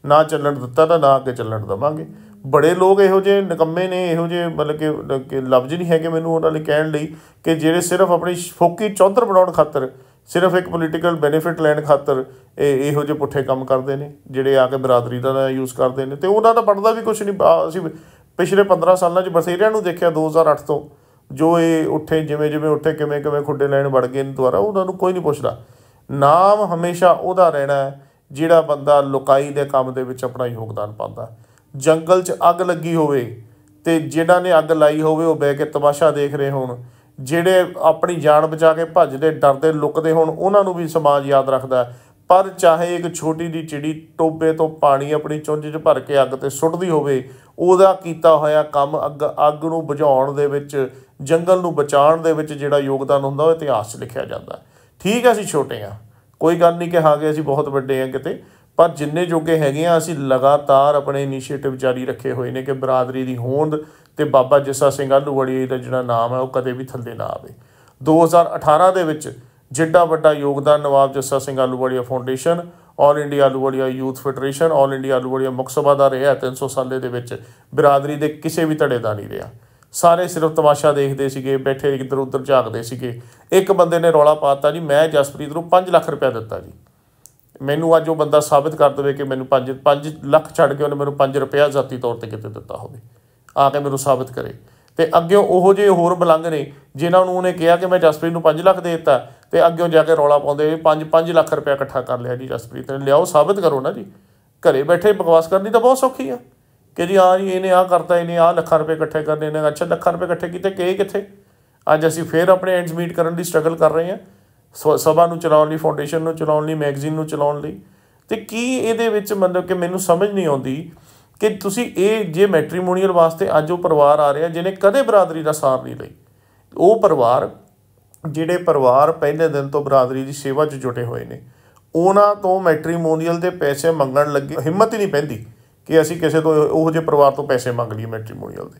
ਨਾ ਚੱਲਣ ਦਿੱਤਾ ਤਾਂ ਨਾ ਅੱਗੇ ਚੱਲਣ ਦੇਵਾਂਗੇ ਬੜੇ ਲੋਕ ਇਹੋ ਜਿਹੇ ਨਿਕੰਮੇ ਨੇ ਇਹੋ ਜਿਹੇ ਮਤਲਬ ਕਿ ਲਫ਼ਜ਼ ਨਹੀਂ ਹੈਗੇ ਮੈਨੂੰ ਉਹਨਾਂ ਲਈ ਕਹਿਣ ਲਈ ਕਿ ਜਿਹੜੇ ਸਿਰਫ ਆਪਣੀ ਫੋਕੀ ਚੌਧਰ ਬਣਾਉਣ ਖਾਤਰ ਸਿਰਫ ਇੱਕ ਪੋਲੀਟੀਕਲ ਬੈਨੀਫਿਟ ਲੈਣ ਖਾਤਰ ਇਹ ਇਹੋ ਜਿਹੇ ਪੁੱਠੇ ਕੰਮ ਕਰਦੇ ਨੇ ਜਿਹੜੇ ਆ ਕੇ ਬਰਾਦਰੀ ਦਾ ਯੂਜ਼ ਕਰਦੇ ਨੇ ਤੇ ਉਹਨਾਂ ਦਾ ਪੜਦਾ ਵੀ ਕੁਝ ਨਹੀਂ ਅਸੀਂ ਪਿਛਲੇ 15 ਸਾਲਾਂ 'ਚ ਬਸੇਰਿਆਂ ਨੂੰ ਦੇਖਿਆ 2008 ਤੋਂ ਜੋ ਇਹ ਉੱਠੇ ਜਿਵੇਂ ਜਿਵੇਂ ਉੱਠੇ ਕਿਵੇਂ ਕਿਵੇਂ ਖੁੱਡੇ ਲੈਣ ਵੜ ਗਏ ਨੇ ਦੁਆਰਾ ਉਹਨਾਂ ਨੂੰ ਕੋਈ ਨਹੀਂ ਪੁੱਛਦਾ ਨਾਮ ਹਮੇਸ਼ਾ ਉਹਦਾ ਰਹਿਣਾ ਹੈ ਜਿਹੜਾ ਬੰਦਾ ਲੁਕਾਈ ਦੇ ਕੰਮ ਦੇ ਵਿੱਚ ਆਪਣਾ ਯੋਗਦਾਨ ਪਾਉਂਦਾ ਜੰਗਲ 'ਚ ਅੱਗ ਲੱਗੀ ਹੋਵੇ ਤੇ ਜਿਹੜਾ ਨੇ ਅੱਗ ਲਾਈ ਹੋਵੇ ਉਹ ਬਹਿ ਕੇ ਤਮਾਸ਼ਾ ਦੇਖ ਰਹੇ ਹੋਣ ਜਿਹੜੇ ਆਪਣੀ ਜਾਨ ਬਚਾ ਕੇ ਭੱਜਦੇ ਡਰਦੇ ਲੁਕਦੇ ਹੋਣ ਉਹਨਾਂ ਨੂੰ ਵੀ ਸਮਾਜ ਯਾਦ ਰੱਖਦਾ ਪਰ ਚਾਹੇ ਇੱਕ ਛੋਟੀ ਦੀ ਚਿੜੀ ਟੋਬੇ ਤੋਂ ਪਾਣੀ ਆਪਣੀ ਚੁੰਝ 'ਚ ਭਰ ਕੇ ਅੱਗ ਤੇ ਸੁੱਟਦੀ ਹੋਵੇ ਉਹਦਾ ਕੀਤਾ ਹੋਇਆ ਕੰਮ ਅੱਗ ਅੱਗ ਨੂੰ ਬੁਝਾਉਣ ਦੇ ਵਿੱਚ ਜੰਗਲ ਨੂੰ ਬਚਾਉਣ ਦੇ ਵਿੱਚ ਜਿਹੜਾ ਯੋਗਦਾਨ ਹੁੰਦਾ ਉਹ ਇਤਿਹਾਸ 'ਚ ਲਿਖਿਆ ਜਾਂਦਾ ਠੀਕ ਹੈ ਅਸੀਂ ਛੋਟੇ ਆ ਕੋਈ ਗੱਲ ਨਹੀਂ ਕਿ ਕਿ ਅਸੀਂ ਬਹੁਤ ਵੱਡੇ ਆ ਕਿਤੇ ਪਰ ਜਿੰਨੇ ਜੋਗੇ ਹੈਗੇ ਆ ਅਸੀਂ ਲਗਾਤਾਰ ਆਪਣੇ ਇਨੀਸ਼ੀਏਟਿਵ ਜਾਰੀ ਰੱਖੇ ਹੋਏ ਨੇ ਕਿ ਬਰਾਦਰੀ ਦੀ ਹੋਂਦ ਤੇ ਬਾਬਾ ਜੱਸਾ ਸਿੰਘ ਆਲੂਵੜੀ ਦਾ ਜਿਹੜਾ ਨਾਮ ਹੈ ਉਹ ਕਦੇ ਵੀ ਥੱਲੇ ਨਾ ਆਵੇ 2018 ਦੇ ਵਿੱਚ ਜਿੱਡਾ ਵੱਡਾ ਯੋਗਦਾਨ Nawab Jassa Singh Ahluwalia foundation all India Ahluwalia youth federation all India Ahluwalia ਮੁੱਖ ਸਭਾ ਦਾ ਰਿਹਾ 300 ਸਾਲੇ ਦੇ ਵਿੱਚ ਬਰਾਦਰੀ ਦੇ ਕਿਸੇ ਵੀ ਧੜੇ ਦਾ ਨਹੀਂ ਰਿਹਾ ਸਾਰੇ ਸਿਰਫ ਤਮਾਸ਼ਾ ਦੇਖਦੇ ਸੀਗੇ ਬੈਠੇ ਇੱਧਰ ਉੱਧਰ ਝਾਕਦੇ ਸੀਗੇ ਇੱਕ ਬੰਦੇ ਨੇ ਰੌਲਾ ਪਾਤਾ ਜੀ ਮੈਂ ਜਸਪ੍ਰੀਤ ਨੂੰ 5 ਲੱਖ ਰੁਪਏ ਦਿੱਤਾ ਜੀ ਮੈਨੂੰ ਅੱਜ ਉਹ ਬੰਦਾ ਸਾਬਤ ਕਰ ਦੇਵੇ ਕਿ ਮੈਨੂੰ 5 5 ਲੱਖ ਛੱਡ ਕੇ ਉਹਨੇ ਮੈਨੂੰ 5 ਰੁਪਏ ਜ਼ਾਤੀ ਤੌਰ ਤੇ ਕਿਤੇ ਦਿੱਤਾ ਹੋਵੇ ਆ ਕੇ ਮੈਨੂੰ ਸਾਬਤ ਕਰੇ ਤੇ ਅੱਗੇ ਉਹੋ ਜਿਹੇ ਹੋਰ ਬਲੰਗ ਨੇ ਜਿਨ੍ਹਾਂ ਨੂੰ ਉਹਨੇ ਕਿਹਾ ਕਿ ਮੈਂ ਜਸਪ੍ਰੀਤ ਨੂੰ 5 ਲੱਖ ਦੇ ਦਿੱਤਾ ਤੇ ਅੱਗੇ ਜਾ ਕੇ ਰੌਲਾ ਪਾਉਂਦੇ 5 5 ਲੱਖ ਰੁਪਏ ਇਕੱਠਾ ਕਰ ਲਿਆ ਜੀ ਜਸਪ੍ਰੀਤ ਨੇ ਲਿਆਓ ਸਾਬਤ ਕਰੋ ਨਾ ਜੀ ਘਰੇ ਬੈਠੇ ਬਕਵਾਸ ਕਰਨੀ ਤਾਂ ਬਹੁਤ ਸੌਖੀ ਆ ਕਿ ਜੀ ਆ ਜੀ ਇਹਨੇ ਆ ਕਰਤਾ ਇਹਨੇ ਆ ਲੱਖਾਂ ਰੁਪਏ ਇਕੱਠੇ ਕਰਨੇ ਨੇ ਅੱਛਾ ਲੱਖਾਂ ਰੁਪਏ ਇਕੱਠੇ ਕੀਤੇ ਕਿ ਕਿੱਥੇ ਅੱਜ ਅਸੀਂ ਫੇਰ ਆਪਣੇ ਐਂਡਸ ਮੀਟ ਕਰਨ ਦੀ ਸਟਰਗਲ ਕਰ ਰਹੇ ਹਾਂ ਸਭਾ ਨੂੰ ਚਲਾਉਣ ਲਈ ਫਾਊਂਡੇਸ਼ਨ ਨੂੰ ਚਲਾਉਣ ਲਈ ਮੈਗਜ਼ੀਨ ਨੂੰ ਚਲਾਉਣ ਲਈ ਤੇ ਕੀ ਇਹਦੇ ਵਿੱਚ ਮਤਲਬ ਕਿ ਮੈਨੂੰ ਸਮਝ ਨਹੀਂ ਆਉਂਦੀ ਕਿ ਤੁਸੀਂ ਇਹ ਜੇ ਮੈਟ੍ਰੀਮੋਨੀਅਲ ਵਾਸਤੇ ਅੱਜ ਉਹ ਪਰਿਵਾਰ ਆ ਰਿਹਾ ਜਿਹਨੇ ਕਦੇ ਬਰਾਦਰੀ ਦਾ ਸਾਰ ਨਹੀਂ ਲਈ ਉਹ ਪਰਿਵਾਰ ਜਿਹੜੇ ਪਰਿਵਾਰ ਪਹਿਲੇ ਦਿਨ ਤੋਂ ਬਰਾਦਰੀ ਦੀ ਸੇਵਾ 'ਚ ਜੁਟੇ ਹੋਏ ਨੇ ਉਹਨਾਂ ਤੋਂ ਮੈਟ੍ਰੀਮੋਨੀਅਲ ਦੇ ਪੈਸੇ ਮੰਗਣ ਲੱਗੇ ਹਿੰਮਤ ਹੀ ਨਹੀਂ ਪੈਂਦੀ ਕਿ ਅਸੀਂ ਕਿਸੇ ਤੋਂ ਉਹੋ ਜਿਹੇ ਪਰਿਵਾਰ ਤੋਂ ਪੈਸੇ ਮੰਗ ਲਈਏ ਮੈਟ੍ਰੀਮੋਨੀਅਲ ਦੇ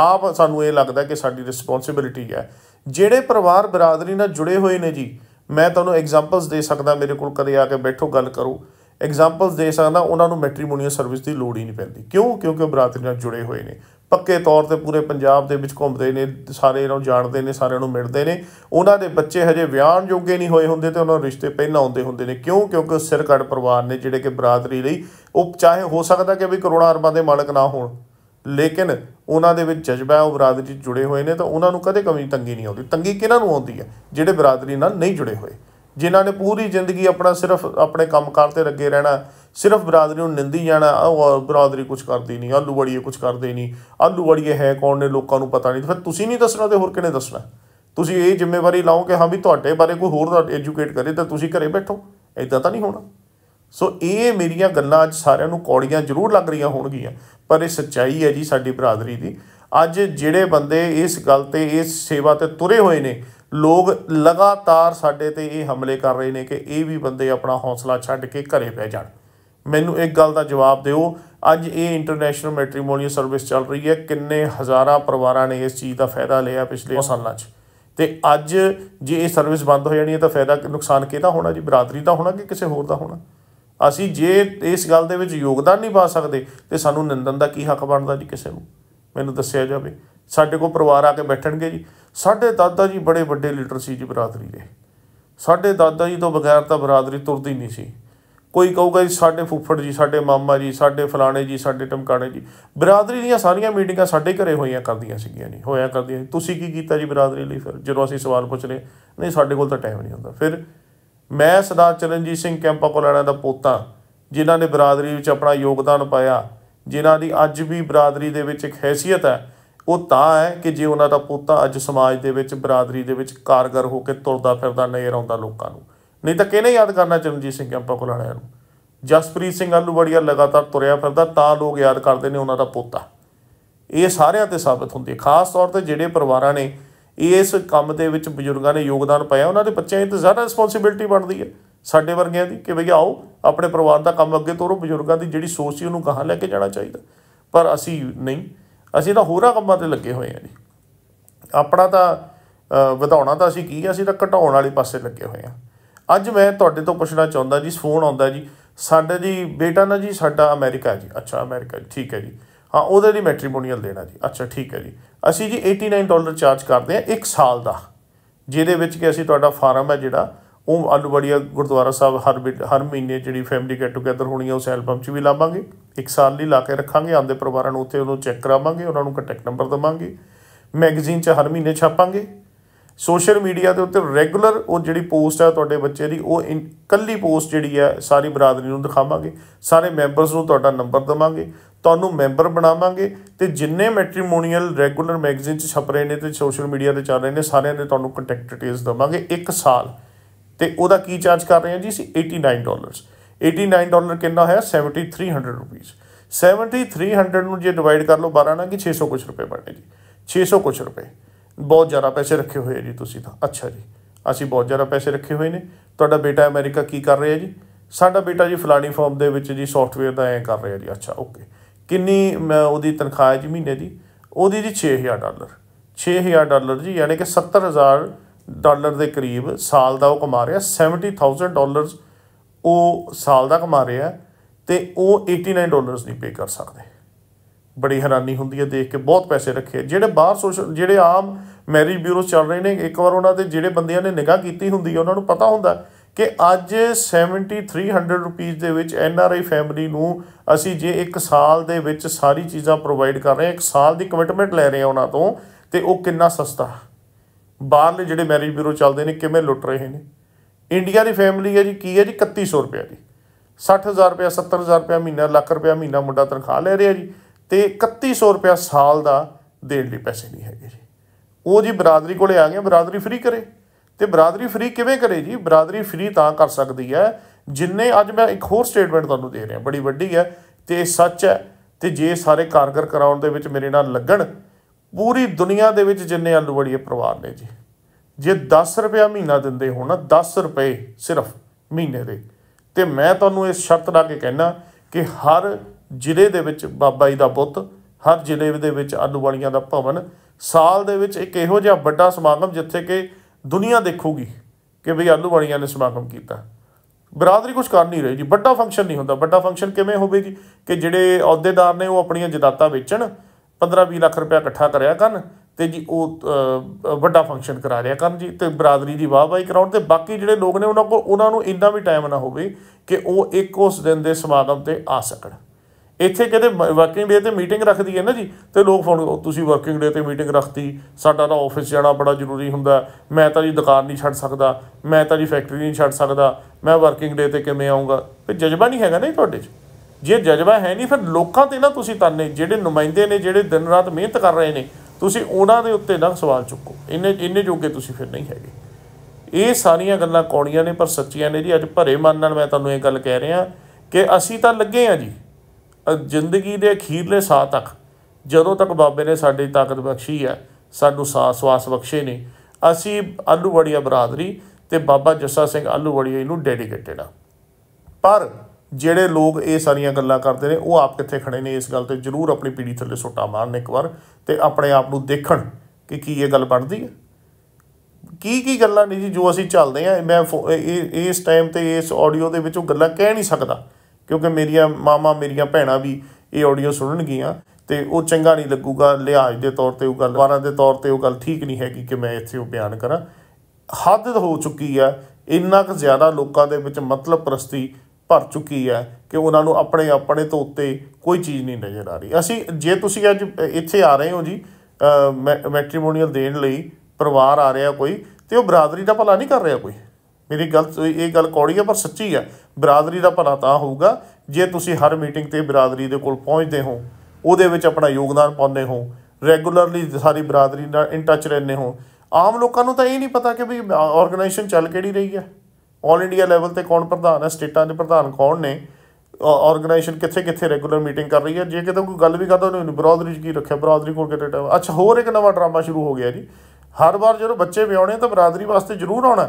ਆਪ ਸਾਨੂੰ ਇਹ ਲੱਗਦਾ ਕਿ ਸਾਡੀ ਰਿਸਪੌਂਸਿਬਿਲਟੀ ਹੈ ਜਿਹੜੇ ਪਰਿਵਾਰ ਬਰਾਦਰੀ ਨਾਲ ਜੁੜੇ ਹੋਏ ਨੇ ਜੀ ਮੈਂ ਤੁਹਾਨੂੰ ਐਗਜ਼ਾਮਪਲਸ ਦੇ ਸਕਦਾ ਮੇਰੇ ਕੋਲ ਕਦੇ ਆ ਕੇ ਬੈਠੋ ਗੱਲ ਕਰੋ ਐਗਜ਼ਾਮਪਲਸ ਦੇ ਸਕਦਾ ਉਹਨਾਂ ਨੂੰ ਮੈਟ੍ਰੀਮੋਨੀਅਲ ਸਰਵਿਸ ਦੀ ਲੋੜ ਹੀ ਨਹੀਂ ਪੈਂਦੀ ਕਿਉਂ ਕਿਉਂਕਿ ਉਹ ਬਰਾਤਰੀ ਨਾਲ ਜੁੜੇ ਹੋਏ ਨੇ ਪੱਕੇ ਤੌਰ ਤੇ ਪੂਰੇ ਪੰਜਾਬ ਦੇ ਵਿੱਚ ਘੁੰਮਦੇ ਨੇ ਸਾਰੇ ਇਹਨਾਂ ਨੂੰ ਜਾਣਦੇ ਨੇ ਸਾਰਿਆਂ ਨੂੰ ਮਿਲਦੇ ਨੇ ਉਹਨਾਂ ਦੇ ਬੱਚੇ ਹਜੇ ਵਿਆਹਣ ਜੋਗੇ ਨਹੀਂ ਹੋਏ ਹੁੰਦੇ ਤੇ ਉਹਨਾਂ ਨੂੰ ਰਿਸ਼ਤੇ ਪਹਿਲਾਂ ਆਉਂਦੇ ਹੁੰਦੇ ਨੇ ਕਿਉਂ ਕਿਉਂਕਿ ਸਿਰਕੜ ਪਰਿਵਾਰ ਨੇ ਜਿਹੜੇ ਕਿ ਬਰਾਤਰੀ ਲਈ ਉਹ ਚਾਹੇ ਹੋ ਸਕਦਾ ਕਿ ਵੀ ਕਰੋੜਾਂ ਅਰਬਾਂ ਦੇ ਮਾਲਕ ਨਾ ਹੋਣ ਲੇਕਿਨ ਉਹਨਾਂ ਦੇ ਵਿੱਚ ਜਜ਼ਬਾ ਉਹ ਬਰਾਦਰੀ ਜੁੜੇ ਹੋਏ ਨੇ ਤਾਂ ਉਹਨਾਂ ਨੂੰ ਕਦੇ ਕਮੀ ਤੰਗੀ ਨਹੀਂ ਆਉਂਦੀ ਤੰਗੀ ਕਿਹਨਾਂ ਨੂੰ ਆਉਂਦੀ ਹੈ ਜਿਹੜੇ ਬਰਾਦਰੀ ਨਾਲ ਨਹੀਂ ਜੁੜੇ ਹੋਏ ਜਿਨ੍ਹਾਂ ਨੇ ਪੂਰੀ ਜ਼ਿੰਦਗੀ ਆਪਣਾ ਸਿਰਫ ਆਪਣੇ ਕੰਮਕਾਰ ਤੇ ਲੱਗੇ ਰਹਿਣਾ ਸਿਰਫ ਬਰਾਦਰੀ ਨੂੰ ਨਿੰਦੀ ਜਾਣਾ ਉਹ ਬਰਾਦਰੀ ਕੁਝ ਕਰਦੀ ਨਹੀਂ ਆਲੂ ਵੜੀਏ ਕੁਝ ਕਰਦੇ ਨਹੀਂ ਆਲੂ ਵੜੀਏ ਹੈ ਕੌਣ ਨੇ ਲੋਕਾਂ ਨੂੰ ਪਤਾ ਨਹੀਂ ਫਿਰ ਤੁਸੀਂ ਨਹੀਂ ਦੱਸਣਾ ਤੇ ਹੋਰ ਕਿਹਨੇ ਦੱਸਣਾ ਤੁਸੀਂ ਇਹ ਜ਼ਿੰਮੇਵਾਰੀ ਲਾਓ ਕਿ ਹਾਂ ਵੀ ਤੁਹਾਡੇ ਬਾਰੇ ਕੋਈ ਹੋਰ ਦਾ ਐਜੂਕੇਟ ਕਰੇ ਤਾਂ ਤੁਸੀਂ ਘਰੇ ਬੈਠੋ ਐਦਾਂ ਤਾਂ ਨਹੀਂ ਹੋਣਾ ਸੋ ਇਹ ਮੇਰੀਆਂ ਗੱਲਾਂ ਅੱਜ ਸਾਰਿਆਂ ਨੂੰ ਕੌੜੀਆਂ ਜ਼ਰੂਰ ਲੱਗ ਰਹੀਆਂ ਹੋਣਗੀਆਂ ਪਰ ਇਹ ਸੱਚਾਈ ਹੈ ਜੀ ਸਾਡੀ ਬਰਾਦਰੀ ਦੀ ਅੱਜ ਜਿਹੜੇ ਬੰਦੇ ਇਸ ਗੱਲ ਤੇ ਇਸ ਸੇਵਾ ਤੇ ਤੁਰੇ ਹੋਏ ਨੇ ਲੋਕ ਲਗਾਤਾਰ ਸਾਡੇ ਤੇ ਇਹ ਹਮਲੇ ਕਰ ਰਹੇ ਨੇ ਕਿ ਇਹ ਵੀ ਬੰਦੇ ਆਪਣਾ ਹੌਸਲਾ ਛੱਡ ਕੇ ਘਰੇ ਬਹਿ ਜਾਣ ਮੈਨੂੰ ਇੱਕ ਗੱਲ ਦਾ ਜਵਾਬ ਦਿਓ ਅੱਜ ਇਹ ਇੰਟਰਨੈਸ਼ਨਲ ਮੈਟ੍ਰੀਮੋਨੀਅਲ ਸਰਵਿਸ ਚੱਲ ਰਹੀ ਹੈ ਕਿੰਨੇ ਹਜ਼ਾਰਾਂ ਪਰਿਵਾਰਾਂ ਨੇ ਇਸ ਚੀਜ਼ ਦਾ ਫਾਇਦਾ ਲਿਆ ਪਿਛਲੇ ਸਾਲਾਂ 'ਚ ਤੇ ਅੱਜ ਜੇ ਇਹ ਸਰਵਿਸ ਬੰਦ ਹੋ ਜਾਣੀ ਹੈ ਤਾਂ ਫਾਇਦਾ ਨੁਕਸਾਨ ਕਿਹਦਾ ਹੋਣਾ ਜੀ ਬਰਾਦਰੀ ਦਾ ਹੋਣਾ ਕਿ ਕਿਸੇ ਹੋਰ ਦਾ ਹੋਣਾ ਅਸੀਂ ਜੇ ਇਸ ਗੱਲ ਦੇ ਵਿੱਚ ਯੋਗਦਾਨ ਨਹੀਂ ਪਾ ਸਕਦੇ ਤੇ ਸਾਨੂੰ ਨਿੰਦਨ ਦਾ ਕੀ ਹੱਕ ਬਣਦਾ ਜੀ ਕਿਸੇ ਨੂੰ ਮੈਨੂੰ ਦੱਸਿਆ ਜਾਵੇ ਸਾਡੇ ਕੋਲ ਪਰਿਵਾਰ ਆ ਕੇ ਬੈਠਣਗੇ ਜੀ ਸਾਡੇ ਦਾਦਾ ਜੀ ਬੜੇ ਵੱਡੇ ਲੀਡਰ ਸੀ ਜੀ ਬਰਾਦਰੀ ਦੇ ਸਾਡੇ ਦਾਦਾ ਜੀ ਤੋਂ ਬਗੈਰ ਤਾਂ ਬਰਾਦਰੀ ਤੁਰਦੀ ਨਹੀਂ ਸੀ ਕੋਈ ਕਹੂਗਾ ਜੀ ਸਾਡੇ ਫੁੱਫੜ ਜੀ ਸਾਡੇ ਮਾਮਾ ਜੀ ਸਾਡੇ ਫਲਾਣੇ ਜੀ ਸਾਡੇ ਟਮਕਾਣੇ ਜੀ ਬਰਾਦਰੀ ਦੀਆਂ ਸਾਰੀਆਂ ਮੀਟਿੰਗਾਂ ਸਾਡੇ ਘਰੇ ਹੋਈਆਂ ਕਰਦੀਆਂ ਸੀਗੀਆਂ ਨਹੀਂ ਹੋਇਆ ਕਰਦੀਆਂ ਤੁਸੀਂ ਕੀ ਕੀਤਾ ਜੀ ਬਰਾਦਰੀ ਲਈ ਫਿਰ ਜਦੋਂ ਅਸੀਂ ਸਵਾਲ ਪੁੱਛ ਲਏ ਨਹੀਂ ਸਾਡੇ ਕੋਲ ਤਾਂ ਟਾਈਮ ਨਹੀਂ ਹੁੰਦਾ ਫਿਰ ਮੈਂ ਸਰਦਾਰ ਚਰਨਜੀਤ ਸਿੰਘ ਕੈਂਪਾ ਕੋਲਾਣਾ ਦਾ ਪੋਤਾ ਜਿਨ੍ਹਾਂ ਨੇ ਬਰਾਦਰੀ ਵਿੱਚ ਆਪਣਾ ਯੋਗਦਾਨ ਪਾਇਆ ਜਿਨ੍ਹਾਂ ਦੀ ਅੱਜ ਵੀ ਬਰਾਦਰੀ ਦੇ ਵਿੱਚ ਇੱਕ ਹیثیت ਹੈ ਉਹ ਤਾਂ ਹੈ ਕਿ ਜੇ ਉਹਨਾਂ ਦਾ ਪੋਤਾ ਅੱਜ ਸਮਾਜ ਦੇ ਵਿੱਚ ਬਰਾਦਰੀ ਦੇ ਵਿੱਚ ਕਾਰਗਰ ਹੋ ਕੇ ਤੁਰਦਾ ਫਿਰਦਾ ਨਜ਼ਰ ਆਉਂਦਾ ਲੋਕਾਂ ਨੂੰ ਨਹੀਂ ਤਾਂ ਕਿਹਨੇ ਯਾਦ ਕਰਨਾ ਚਰਨਜੀਤ ਸਿੰਘ ਕੋਲ ਆਣਿਆ ਨੂੰ ਜਸਪ੍ਰੀਤ ਸਿੰਘ ਬੜੀਆ ਲਗਾਤਾਰ ਤੁਰਿਆ ਫਿਰਦਾ ਤਾਂ ਲੋਕ ਯਾਦ ਕਰਦੇ ਨੇ ਉਹਨਾਂ ਦਾ ਪੋਤਾ ਇਹ ਸਾਰਿਆਂ ਤੇ ਸਾਬਤ ਹੁੰਦੀ ਹੈ ਖਾਸ ਤੌਰ ਤੇ ਜਿਹੜੇ ਪਰਿਵਾਰਾਂ ਨੇ ਇਸ ਕੰਮ ਦੇ ਵਿੱਚ ਬਜ਼ੁਰਗਾਂ ਨੇ ਯੋਗਦਾਨ ਪਾਇਆ ਉਹਨਾਂ ਦੇ ਬੱਚਿਆਂ ਤੇ ਜ਼ਿਆਦਾ ਰਿਸਪੌਂਸਿਬਿਲਟੀ ਬਣਦੀ ਹੈ ਸਾਡੇ ਵਰਗਿਆਂ ਦੀ ਕਿ ਭਈ ਆਓ ਆਪਣੇ ਪਰਿਵਾਰ ਦਾ ਕੰਮ ਅੱਗੇ ਤੋਰੋ ਬਜ਼ੁਰਗਾਂ ਦੀ ਜਿਹੜੀ ਸੋਚ ਸੀ ਉਹਨੂੰ ਕਹਾਂ ਲੈ ਕੇ ਜਾਣਾ ਚਾਹੀਦਾ ਪਰ ਅਸੀਂ ਨਹੀਂ ਅਸੀਂ ਤਾਂ ਹੋਰਾਂ ਕੰਮਾਂ ਤੇ ਲੱਗੇ ਹੋਏ ਆ ਜੀ ਆਪਣਾ ਤਾਂ ਵਧਾਉਣਾ ਤਾਂ ਅਸੀਂ ਕੀ ਆ ਅਸੀਂ ਤਾਂ ਘਟਾਉਣ ਵਾਲੇ ਪਾਸੇ ਲੱਗੇ ਹੋਏ ਆ ਅੱਜ ਮੈਂ ਤੁਹਾਡੇ ਤੋਂ ਪੁੱਛਣਾ ਚਾਹੁੰਦਾ ਜੀ ਫੋਨ ਆਉਂਦਾ ਜੀ ਸਾਡੇ ਜੀ ਬੇਟਾ ਨਾ ਜੀ ਸਾਡਾ ਅਮਰੀਕਾ ਜੀ ਅੱਛਾ ਅਮਰੀਕਾ ਠੀਕ ਹੈ ਜੀ ਹਾਂ ਉਹਦੇ ਲਈ ਮੈਟ੍ਰੀਮੋਨੀਅਲ ਦੇਣਾ ਜੀ ਅੱਛਾ ਠੀਕ ਹੈ ਜੀ ਅਸੀਂ ਜੀ 89 ਡਾਲਰ ਚਾਰਜ ਕਰਦੇ ਆ 1 ਸਾਲ ਦਾ ਜਿਹਦੇ ਵਿੱਚ ਕਿ ਅਸੀਂ ਤੁਹਾਡਾ ਫਾਰਮ ਹੈ ਜਿਹੜਾ ਉਹ ਆਲੂਵਾਲੀਆ ਗੁਰਦੁਆਰਾ ਸਾਹਿਬ ਹਰ ਹਰ ਮਹੀਨੇ ਜਿਹੜੀ ਫੈਮਿਲੀ ਗੈਟ ਟੂਗੇਦਰ ਹੋਣੀ ਹੈ ਉਸ ਐਲਬਮ 'ਚ ਵੀ ਲਾਵਾਂਗੇ ਇੱਕ ਸਾਲ ਲਈ ਲਾ ਕੇ ਰੱਖਾਂਗੇ ਆਂਦੇ ਪਰਿਵਾਰਾਂ ਨੂੰ ਉੱਥੇ ਉਹਨੂੰ ਚੈੱਕ ਕਰਾਵਾਂਗੇ ਉਹਨਾਂ ਨੂੰ ਕੰਟੈਕਟ ਨੰਬਰ ਦਵਾਂਗੇ ਮੈਗਜ਼ੀਨ 'ਚ ਹਰ ਮਹੀਨੇ ਛਾਪਾਂਗੇ ਸੋਸ਼ਲ ਮੀਡੀਆ ਦੇ ਉੱਤੇ ਰੈਗੂਲਰ ਉਹ ਜਿਹੜੀ ਪੋਸਟ ਹੈ ਤੁਹਾਡੇ ਬੱਚੇ ਦੀ ਉਹ ਇਕੱਲੀ ਪੋਸਟ ਜਿਹੜੀ ਹੈ ਸਾਰੀ ਬਰਾਦਰੀ ਨੂੰ ਦਿਖਾਵਾਂਗੇ ਸਾਰੇ ਮੈਂਬਰਸ ਨੂੰ ਤੁਹਾਡਾ ਨੰਬਰ ਦਵਾਂਗੇ ਤੁਹਾਨੂੰ ਮੈਂਬਰ ਬਣਾਵਾਂਗੇ ਤੇ ਜਿੰਨੇ ਮੈਟ੍ਰੀਮੋਨੀਅਲ ਰੈਗੂਲਰ ਮੈਗਜ਼ੀਨ 'ਚ ਛਪ ਰਹੇ ਨੇ ਤੇ ਸੋਸ਼ਲ ਮੀਡੀਆ ਤੇ ਚੱਲ ਰਹੇ ਨੇ ਸਾਰਿਆਂ ਦੇ ਤੁਹਾਨੂੰ ਕੰਟੈਕਟ ਡਿਟੇਲਸ ਦਵਾਂਗੇ ਇੱਕ ਸਾਲ ਤੇ ਉਹਦਾ ਕੀ ਚਾਰਜ ਕਰ ਰਹੇ ਹਾਂ ਜੀ ਅਸੀਂ 89 ਡਾਲਰਸ 89 ਡਾਲਰ ਕਿੰਨਾ ਹੋਇਆ 7300 ਰੁਪਏ 7300 ਨੂੰ ਜੇ ਡਿਵਾਈਡ ਕਰ ਲਓ 12 ਨਾਲ ਕਿ 600 ਕੁਝ ਰੁਪਏ ਬਣਦੇ ਜੀ 600 ਕੁਝ ਰੁਪਏ ਬਹੁਤ ਜ਼ਿਆਦਾ ਪੈਸੇ ਰੱਖੇ ਹੋਏ ਜੀ ਤੁਸੀਂ ਤਾਂ ਅੱਛਾ ਜੀ ਅਸੀਂ ਬਹੁਤ ਜ਼ਿਆਦਾ ਪੈਸੇ ਰੱਖੇ ਹੋਏ ਨੇ ਤੁਹਾਡਾ ਬੇਟਾ ਅਮਰੀਕਾ ਕੀ ਕਰ ਰਿਹਾ ਜੀ ਸਾਡਾ ਬੇਟਾ ਜੀ ਫਲਾਣੀ ਫਰਮ ਦੇ ਵਿੱਚ ਜੀ ਸੌਫਟਵੇਅਰ ਦਾ ਐ ਕਰ ਰਿਹਾ ਜੀ ਅੱਛਾ ਓਕੇ ਕਿੰਨੀ ਉਹਦੀ ਤਨਖਾਹ ਹੈ ਜੀ ਮਹੀਨੇ ਦੀ ਉਹਦੀ ਜੀ 6000 ਡਾਲਰ 6000 ਡਾਲਰ ਜੀ ਯਾਨੀ ਕਿ 70000 ਡਾਲਰ ਦੇ ਕਰੀਬ ਸਾਲ ਦਾ ਉਹ ਕਮਾ ਰਿਹਾ 70000 ਡਾਲਰਸ ਉਹ ਸਾਲ ਦਾ ਕਮਾ ਰਿਹਾ ਤੇ ਉਹ 89 ਡਾਲਰਸ ਨਹੀਂ ਪੇ ਕਰ ਸਕਦੇ ਬੜੀ ਹੈਰਾਨੀ ਹੁੰਦੀ ਹੈ ਦੇਖ ਕੇ ਬਹੁਤ ਪੈਸੇ ਰੱਖੇ ਜਿਹੜੇ ਬਾਹਰ ਸੋਸ਼ਲ ਜਿਹੜੇ ਆਮ ਮੈਰਿਜ ਬਿਊਰੋ ਚੱਲ ਰਹੇ ਨੇ ਇੱਕ ਵਾਰ ਉਹਨਾਂ ਦੇ ਜਿਹੜੇ ਬੰਦਿਆਂ ਨੇ ਨਿਗਾਹ ਕੀਤੀ ਹੁੰਦੀ ਹੈ ਉਹਨਾਂ ਨੂੰ ਪਤਾ ਹੁੰਦਾ ਕਿ ਅੱਜ 7300 ਰੁਪਏ ਦੇ ਵਿੱਚ ਐਨ ਆਰ ਆਈ ਫੈਮਿਲੀ ਨੂੰ ਅਸੀਂ ਜੇ ਇੱਕ ਸਾਲ ਦੇ ਵਿੱਚ ਸਾਰੀ ਚੀਜ਼ਾਂ ਪ੍ਰੋਵਾਈਡ ਕਰ ਰਹੇ ਹਾਂ ਇੱਕ ਸਾਲ ਦੀ ਕਮਿਟਮੈਂਟ ਲੈ ਰਹੇ ਹਾਂ ਉਹਨਾਂ ਤੋਂ ਤੇ ਉਹ ਕਿੰਨਾ ਸਸਤਾ ਬਾਹਰਲੇ ਜਿਹੜੇ ਮੈਰਿਜ ਬਿਊਰੋ ਚੱਲਦੇ ਨੇ ਕਿਵੇਂ ਲੁੱਟ ਰਹੇ ਨੇ ਇੰਡੀਆ ਦੀ ਫੈਮਿਲੀ ਹੈ ਜੀ ਕੀ ਹੈ ਜੀ 3100 ਰੁਪਏ ਦੀ 60000 ਰੁਪਏ 70000 ਰੁਪਏ ਮਹੀਨਾ ਲੱਖ ਰੁਪਏ ਮਹੀਨਾ ਮੁੰਡਾ ਤਨਖਾਹ ਲੈ ਰਿਹਾ ਜੀ ਤੇ 3100 ਰੁਪਏ ਸਾਲ ਦਾ ਦੇਣ ਲਈ ਪੈਸੇ ਨਹੀਂ ਹੈਗੇ ਜੀ ਉਹ ਜੀ ਬਰਾਦਰੀ ਕੋਲੇ ਆ ਗਏ ਬਰਾਦਰੀ ਫ੍ਰੀ ਕਰੇ ਤੇ ਬਰਾਦਰੀ ਫ੍ਰੀ ਕਿਵੇਂ ਕਰੇ ਜੀ ਬਰਾਦਰੀ ਫ੍ਰੀ ਤਾਂ ਕਰ ਸਕਦੀ ਹੈ ਜਿੰਨੇ ਅੱਜ ਮੈਂ ਇੱਕ ਹੋਰ ਸਟੇਟਮੈਂਟ ਤੁਹਾਨੂੰ ਦੇ ਰਿਹਾ ਬੜੀ ਵੱਡੀ ਹੈ ਤੇ ਸੱਚ ਹੈ ਤੇ ਜੇ ਸਾਰੇ ਕਾਰਗਰ ਕਰਾਉਣ ਦੇ ਵਿੱਚ ਮੇਰੇ ਨਾਲ ਲੱਗਣ ਪੂਰੀ ਦੁਨੀਆ ਦੇ ਵਿੱਚ ਜਿੰਨੇ ਆਲੂਵੜੀਏ ਪਰਿਵਾਰ ਨੇ ਜੀ ਜੇ 10 ਰੁਪਿਆ ਮਹੀਨਾ ਦਿੰਦੇ ਹੋ ਨਾ 10 ਰੁਪਏ ਸਿਰਫ ਮਹੀਨੇ ਦੇ ਤੇ ਮੈਂ ਤੁਹਾਨੂੰ ਇਸ ਸ਼ਰਤ ਲਾ ਕੇ ਕਹਿਣਾ ਕਿ ਹਰ ਜ਼ਿਲ੍ਹੇ ਦੇ ਵਿੱਚ ਬਾਬਾ ਜੀ ਦਾ ਬੁੱਤ ਹਰ ਜ਼ਿਲ੍ਹੇ ਦੇ ਵਿੱਚ ਆਲੂਵਾਲੀਆਂ ਦਾ ਭਵਨ ਸਾਲ ਦੇ ਵਿੱਚ ਇੱਕ ਇਹੋ ਜਿਹਾ ਵੱਡਾ ਸਮਾਗਮ ਜਿੱਥੇ ਕਿ ਦੁਨੀਆ ਦੇਖੂਗੀ ਕਿ ਵੀ ਆਲੂਵਾਲੀਆਂ ਨੇ ਸਮਾਗਮ ਕੀਤਾ ਬਰਾਦਰੀ ਕੁਝ ਕਰ ਨਹੀਂ ਰਹੀ ਜੀ ਵੱਡਾ ਫੰਕਸ਼ਨ ਨਹੀਂ ਹੁੰਦਾ ਵੱਡਾ ਫੰਕਸ਼ਨ ਕਿਵੇਂ ਹੋਵੇ ਜੀ ਕਿ ਜਿਹੜੇ ਅਹੁਦੇਦਾਰ ਨੇ ਉਹ ਆਪਣੀਆਂ ਜਦਾਤਾਂ ਵੇਚਣ 15-20 ਲੱਖ ਰੁਪਇਆ ਇਕੱਠਾ ਕਰਿਆ ਕਰਨ ਤੇ ਜੀ ਉਹ ਵੱਡਾ ਫੰਕਸ਼ਨ ਕਰਾ ਰਿਆ ਕਰਨ ਜੀ ਤੇ ਬਰਾਦਰੀ ਦੀ ਵਾਹਵਾਹੀ ਕਰਾਉਣ ਤੇ ਬਾਕੀ ਜਿਹੜੇ ਲੋਕ ਨੇ ਉਹਨਾਂ ਕੋਲ ਉਹਨਾਂ ਨੂੰ ਇੰਨਾ ਵੀ ਟਾਈਮ ਨਾ ਹੋਵੇ ਕਿ ਉਹ ਇੱਕ ਉਸ ਦਿਨ ਦੇ ਸਮਾਗਮ ਤੇ ਆ ਸਕਣ ਇੱਥੇ ਕਹਿੰਦੇ ਵਰਕਿੰਗ ਡੇ ਤੇ ਮੀਟਿੰਗ ਰੱਖਦੀ ਹੈ ਨਾ ਜੀ ਤੇ ਲੋਕ ਫੋਨ ਤੁਸੀਂ ਵਰਕਿੰਗ ਡੇ ਤੇ ਮੀਟਿੰਗ ਰੱਖਤੀ ਸਾਡਾ ਤਾਂ ਆਫਿਸ ਜਾਣਾ ਬੜਾ ਜ਼ਰੂਰੀ ਹੁੰਦਾ ਮੈਂ ਤਾਂ ਜੀ ਦੁਕਾਨ ਨਹੀਂ ਛੱਡ ਸਕਦਾ ਮੈਂ ਤਾਂ ਜੀ ਫੈਕਟਰੀ ਨਹੀਂ ਛੱਡ ਸਕਦਾ ਮੈਂ ਵਰਕਿੰਗ ਡੇ ਤੇ ਕਿਵੇਂ ਆਉਂਗਾ ਤੇ ਜਜ਼ਬਾ ਨਹੀਂ ਹੈਗਾ ਨਾ ਤੁਹਾਡੇ 'ਚ ਜੇ ਜਜ਼ਬਾ ਹੈ ਨਹੀਂ ਫਿਰ ਲੋਕਾਂ ਤੇ ਨਾ ਤੁਸੀਂ ਤਾਨੇ ਜਿਹੜੇ ਨੁਮਾਇੰਦੇ ਨੇ ਜਿਹੜੇ ਦਿਨ ਰਾਤ ਮਿਹਨਤ ਕਰ ਰਹੇ ਨੇ ਤੁਸੀਂ ਉਹਨਾਂ ਦੇ ਉੱਤੇ ਨਾ ਸਵਾਲ ਚੁੱਕੋ ਇੰਨੇ ਇੰਨੇ ਜੋਗੇ ਤੁਸੀਂ ਫਿਰ ਨਹੀਂ ਹੈਗੇ ਇਹ ਸਾਰੀਆਂ ਗੱਲਾਂ ਕੌਣੀਆਂ ਨੇ ਪਰ ਸੱਚੀਆਂ ਨੇ ਜੀ ਅੱਜ ਭਰੇ ਮਨ ਨਾਲ ਮੈਂ ਤੁਹਾਨੂੰ ਇਹ ਗੱਲ ਕਹਿ ਰਿਹਾ ਕਿ ਅਸੀਂ ਤਾਂ ਲੱਗੇ ਆ ਜੀ ਜ਼ਿੰਦਗੀ ਦੇ ਅਖੀਰਲੇ ਸਾਹ ਤੱਕ ਜਦੋਂ ਤੱਕ ਬਾਬੇ ਨੇ ਸਾਡੀ ਤਾਕਤ ਬਖਸ਼ੀ ਹੈ ਸਾਨੂੰ ਸਾਹ ਸਵਾਸ ਬਖਸ਼ੇ ਨੇ ਅਸੀਂ ਆਲੂ ਬਰਾਦਰੀ ਤੇ ਬਾਬਾ ਜੱਸਾ ਸਿੰਘ ਆਲੂ ਨੂੰ ਡੈਡੀਕੇਟਡ ਆ ਪਰ ਜਿਹੜੇ ਲੋਕ ਇਹ ਸਾਰੀਆਂ ਗੱਲਾਂ ਕਰਦੇ ਨੇ ਉਹ ਆਪ ਕਿੱਥੇ ਖੜੇ ਨੇ ਇਸ ਗੱਲ ਤੇ ਜ਼ਰੂਰ ਆਪਣੀ ਪੀੜੀ ਥੱਲੇ ਸੋਟਾ ਮਾਰਨ ਇੱਕ ਵਾਰ ਤੇ ਆਪਣੇ ਆਪ ਨੂੰ ਦੇਖਣ ਕਿ ਕੀ ਇਹ ਗੱਲ ਬਣਦੀ ਹੈ ਕੀ ਕੀ ਗੱਲਾਂ ਨੇ ਜੀ ਜੋ ਅਸੀਂ ਚੱਲਦੇ ਆ ਮੈਂ ਇਸ ਟਾਈਮ ਤੇ ਇਸ ਆਡੀਓ ਦੇ ਵਿੱਚ ਉਹ ਗੱਲਾਂ ਕਹਿ ਨਹੀਂ ਸਕਦਾ ਕਿਉਂਕਿ ਮੇਰੀਆਂ ਮਾਮਾ ਮੇਰੀਆਂ ਭੈਣਾਂ ਵੀ ਇਹ ਆਡੀਓ ਸੁਣਨਗੀਆਂ ਤੇ ਉਹ ਚੰਗਾ ਨਹੀਂ ਲੱਗੂਗਾ ਲਿਹਾਜ਼ ਦੇ ਤੌਰ ਤੇ ਉਹ ਗੱਲ ਵਾਰਾਂ ਦੇ ਤੌਰ ਤੇ ਉਹ ਗੱਲ ਠੀਕ ਨਹੀਂ ਹੈਗੀ ਕਿ ਮੈਂ ਇੱਥੇ ਉਹ ਬਿਆਨ ਕਰਾਂ ਹੱਦ ਹੋ ਚੁੱਕੀ ਆ ਇੰਨਾ ਕੁ ਜ਼ਿਆਦਾ ਲੋਕਾਂ ਦੇ ਵਿੱਚ ਮਤਲਬ ਪ੍ਰਸਤੀ ਭਰ ਚੁੱਕੀ ਹੈ ਕਿ ਉਹਨਾਂ ਨੂੰ ਆਪਣੇ ਆਪਣੇ ਤੋਂ ਉੱਤੇ ਕੋਈ ਚੀਜ਼ ਨਹੀਂ ਨਜ਼ਰ ਆ ਰਹੀ ਅਸੀਂ ਜੇ ਤੁਸੀਂ ਅੱਜ ਇੱਥੇ ਆ ਰਹੇ ਹੋ ਜੀ ਮੈਟ੍ਰੀਮੋਨੀਅਲ ਦੇਣ ਲਈ ਪਰਿਵਾਰ ਆ ਰਿਹਾ ਕੋਈ ਤੇ ਉਹ ਬਰਾਦਰੀ ਦਾ ਭਲਾ ਨਹੀਂ ਕਰ ਰਿਹਾ ਕੋਈ ਮੇਰੀ ਗੱਲ ਇਹ ਗੱਲ ਕੌੜੀ ਹੈ ਪਰ ਸੱਚੀ ਹੈ ਬਰਾਦਰੀ ਦਾ ਭਲਾ ਤਾਂ ਹੋਊਗਾ ਜੇ ਤੁਸੀਂ ਹਰ ਮੀਟਿੰਗ ਤੇ ਬਰਾਦਰੀ ਦੇ ਕੋਲ ਪਹੁੰਚਦੇ ਹੋ ਉਹਦੇ ਵਿੱਚ ਆਪਣਾ ਯੋਗਦਾਨ ਪਾਉਂਦੇ ਹੋ ਰੈਗੂਲਰਲੀ ਸਾਰੀ ਬਰਾਦਰੀ ਨਾਲ ਇਨ ਟੱਚ ਰਹਿੰਦੇ ਹੋ ਆਮ ਲੋਕਾਂ ਨੂੰ ਤਾਂ ਇਹ ਨਹੀਂ ਪਤਾ ਕਿ ਵੀ ਆਰਗੇਨਾਈਜੇਸ਼ਨ ਚੱਲ ਕਿਹੜੀ ਰਹੀ ਹੈ ਆਲ ਇੰਡੀਆ ਲੈਵਲ ਤੇ ਕੌਣ ਪ੍ਰਧਾਨ ਹੈ ਸਟੇਟਾਂ ਦੇ ਪ੍ਰਧਾਨ ਕੌਣ ਨੇ ਆਰਗੇਨਾਈਜੇਸ਼ਨ ਕਿੱਥੇ ਕਿੱਥੇ ਰੈਗੂਲਰ ਮੀਟਿੰਗ ਕਰ ਰਹੀ ਹੈ ਜੇ ਕਿਤੇ ਕੋਈ ਗੱਲ ਵੀ ਕਰਦਾ ਉਹਨੂੰ ਬਰਾਦਰੀ ਚ ਕੀ ਰੱਖਿਆ ਬਰਾਦਰੀ ਕੋਲ ਕਿਤੇ ਟਾਈਮ ਅੱਛਾ ਹੋਰ ਇੱਕ ਨਵਾਂ ਡਰਾਮਾ ਸ਼ੁਰੂ ਹੋ ਗਿਆ ਜੀ ਹਰ ਵਾਰ ਜਦੋਂ ਬੱਚੇ ਵਿਆਉਣੇ ਤਾਂ ਬਰਾਦਰੀ ਵਾਸਤੇ ਜ਼ਰੂਰ ਆਉਣਾ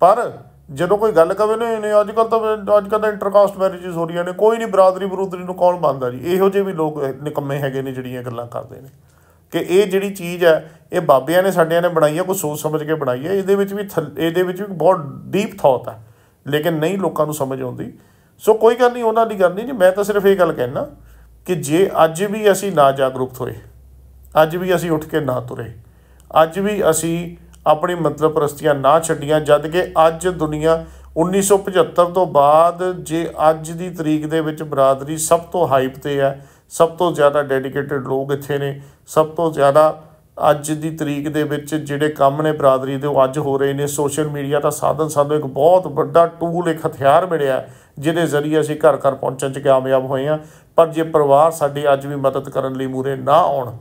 ਪਰ ਜਦੋਂ ਕੋਈ ਗੱਲ ਕਵੇ ਨੇ ਅੱਜ ਕੱਲ ਤਾਂ ਅੱਜ ਕੱਲ ਤਾਂ ਇੰਟਰਕਾਸਟ ਮੈਰਿਜਸ ਹੋ ਰਹੀਆਂ ਨੇ ਕੋਈ ਨਹੀਂ ਬਰਾਦਰੀ ਬਰੂਦਰੀ ਨੂੰ ਕੌਣ ਮੰਨਦਾ ਜੀ ਇਹੋ ਜਿਹੇ ਵੀ ਲੋਕ ਨਿਕੰਮੇ ਹੈਗੇ ਨੇ ਜਿਹੜੀਆਂ ਗੱਲਾਂ ਕਰਦੇ ਨੇ ਕਿ ਇਹ ਜਿਹੜੀ ਚੀਜ਼ ਹੈ ਇਹ ਬਾਬਿਆਂ ਨੇ ਸਾਡਿਆਂ ਨੇ ਬਣਾਈ ਹੈ ਕੋਈ ਸੋਚ ਸਮਝ ਕੇ ਬਣਾਈ ਹੈ ਇਹਦੇ ਵਿੱਚ ਵੀ ਇਹਦੇ ਵਿੱਚ ਵੀ ਬਹੁਤ ਡੀਪ ਥੌਟ ਹੈ ਲੇਕਿਨ ਨਹੀਂ ਲੋਕਾਂ ਨੂੰ ਸਮਝ ਆਉਂਦੀ ਸੋ ਕੋਈ ਗੱਲ ਨਹੀਂ ਉਹਨਾਂ ਦੀ ਗੱਲ ਨਹੀਂ ਜੀ ਮੈਂ ਤਾਂ ਸਿਰਫ ਇਹ ਗੱਲ ਕਹਿਣਾ ਕਿ ਜੇ ਅੱਜ ਵੀ ਅਸੀਂ ਨਾ ਜਾਗਰੂਕ ਹੋਏ ਅੱਜ ਵੀ ਅਸੀਂ ਉੱਠ ਕੇ ਨਾ ਤੁਰੇ ਅੱਜ ਵੀ ਅਸੀਂ ਆਪਣੀ ਮਤਲਬ ਪ੍ਰਸਤੀਆਂ ਨਾ ਛੱਡੀਆਂ ਜਦ ਕਿ ਅੱਜ ਦੁਨੀਆ 1975 ਤੋਂ ਬਾਅਦ ਜੇ ਅੱਜ ਦੀ ਤਰੀਕ ਦੇ ਵਿੱਚ ਬਰਾਦਰੀ ਸਭ ਤੋਂ ਹਾਈਪ ਤੇ ਹੈ ਸਭ ਤੋਂ ਜ਼ਿਆਦਾ ਡੈਡੀਕੇਟਿਡ ਲੋਕ ਇੱਥੇ ਨੇ ਸਭ ਤੋਂ ਜ਼ਿਆਦਾ ਅੱਜ ਦੀ ਤਰੀਕ ਦੇ ਵਿੱਚ ਜਿਹੜੇ ਕੰਮ ਨੇ ਬਰਾਦਰੀ ਦੇ ਉਹ ਅੱਜ ਹੋ ਰਹੇ ਨੇ ਸੋਸ਼ਲ ਮੀਡੀਆ ਦਾ ਸਾਧਨ ਸਾਨੂੰ ਇੱਕ ਬਹੁਤ ਵੱਡਾ ਟੂਲ ਇੱਕ ਹਥਿਆਰ ਮਿਲਿਆ ਜਿਹਦੇ ਜ਼ਰੀਏ ਅਸੀਂ ਘਰ ਘਰ ਪਹੁੰਚਣ 'ਚ ਕਾਮਯਾਬ ਹੋਏ ਆ ਪਰ ਜੇ ਪਰਿਵਾਰ ਸਾਡੇ ਅੱਜ ਵੀ ਮਦਦ ਕਰਨ ਲਈ ਮੂਰੇ ਨਾ ਆਉਣ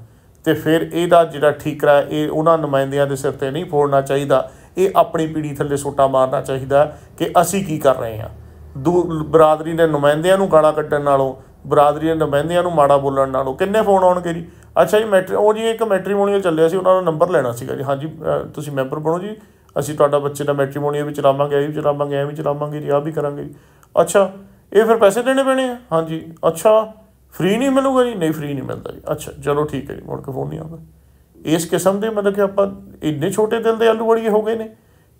ਤੇ ਫਿਰ ਇਹਦਾ ਜਿਹੜਾ ਠੀਕਰਾ ਇਹ ਉਹਨਾਂ ਨੁਮਾਇੰਦਿਆਂ ਦੇ ਸਿਰ ਤੇ ਨਹੀਂ ਫੋੜਨਾ ਚਾਹੀਦਾ ਇਹ ਆਪਣੀ ਪੀੜੀ ਥੱਲੇ ਸੋਟਾ ਮਾਰਨਾ ਚਾਹੀਦਾ ਕਿ ਅਸੀਂ ਕੀ ਕਰ ਰਹੇ ਆ ਦੂ ਬਰਾਦਰੀ ਦੇ ਨੁਮਾਇੰਦਿਆਂ ਨੂੰ ਗਾਲਾਂ ਕੱਢਣ ਨਾਲੋਂ ਬਰਾਦਰੀ ਦੇ ਨੁਮਾਇੰਦਿਆਂ ਨੂੰ ਮਾੜਾ ਬੋਲਣ ਨਾਲੋਂ ਕਿੰਨੇ ਫੋਨ ਆਉਣਗੇ ਜੀ ਅੱਛਾ ਜੀ ਮੈਟਰੀ ਉਹ ਜੀ ਇੱਕ ਮੈਟਰੀਮੋਨੀਅਲ ਚੱਲਿਆ ਸੀ ਉਹਨਾਂ ਦਾ ਨੰਬਰ ਲੈਣਾ ਸੀਗਾ ਜੀ ਹਾਂਜੀ ਤੁਸੀਂ ਮੈਂਬਰ ਬਣੋ ਜੀ ਅਸੀਂ ਤੁਹਾਡਾ ਬੱਚੇ ਦਾ ਮੈਟਰੀਮੋਨੀਅਲ ਵੀ ਚਲਾਵਾਂਗੇ ਇਹ ਵੀ ਚਲਾਵਾਂਗੇ ਐ ਵੀ ਚਲਾਵਾਂਗੇ ਜੀ ਆ ਵੀ ਕਰਾਂਗੇ ਜੀ ਅੱਛਾ ਇਹ ਫਿਰ ਪੈਸੇ ਦੇਣੇ ਪੈਣੇ ਆ ਹਾਂਜੀ ਅੱਛਾ ਫ੍ਰੀ ਨਹੀਂ ਮਿਲੂਗਾ ਜੀ ਨਹੀਂ ਫ੍ਰੀ ਨਹੀਂ ਮਿਲਦਾ ਜੀ ਅੱਛਾ ਚਲੋ ਠੀਕ ਹੈ ਜੀ ਮੋੜ ਕੇ ਫੋਨ ਨਹੀਂ ਆਉਂਦਾ ਇਸ ਕਿਸਮ ਦੇ ਮਤਲਬ ਕਿ ਆਪਾਂ ਇੰਨੇ ਛੋਟੇ ਦਿਲ ਦੇ ਆਲੂ ਵੜੀਏ ਹੋ ਗਏ ਨੇ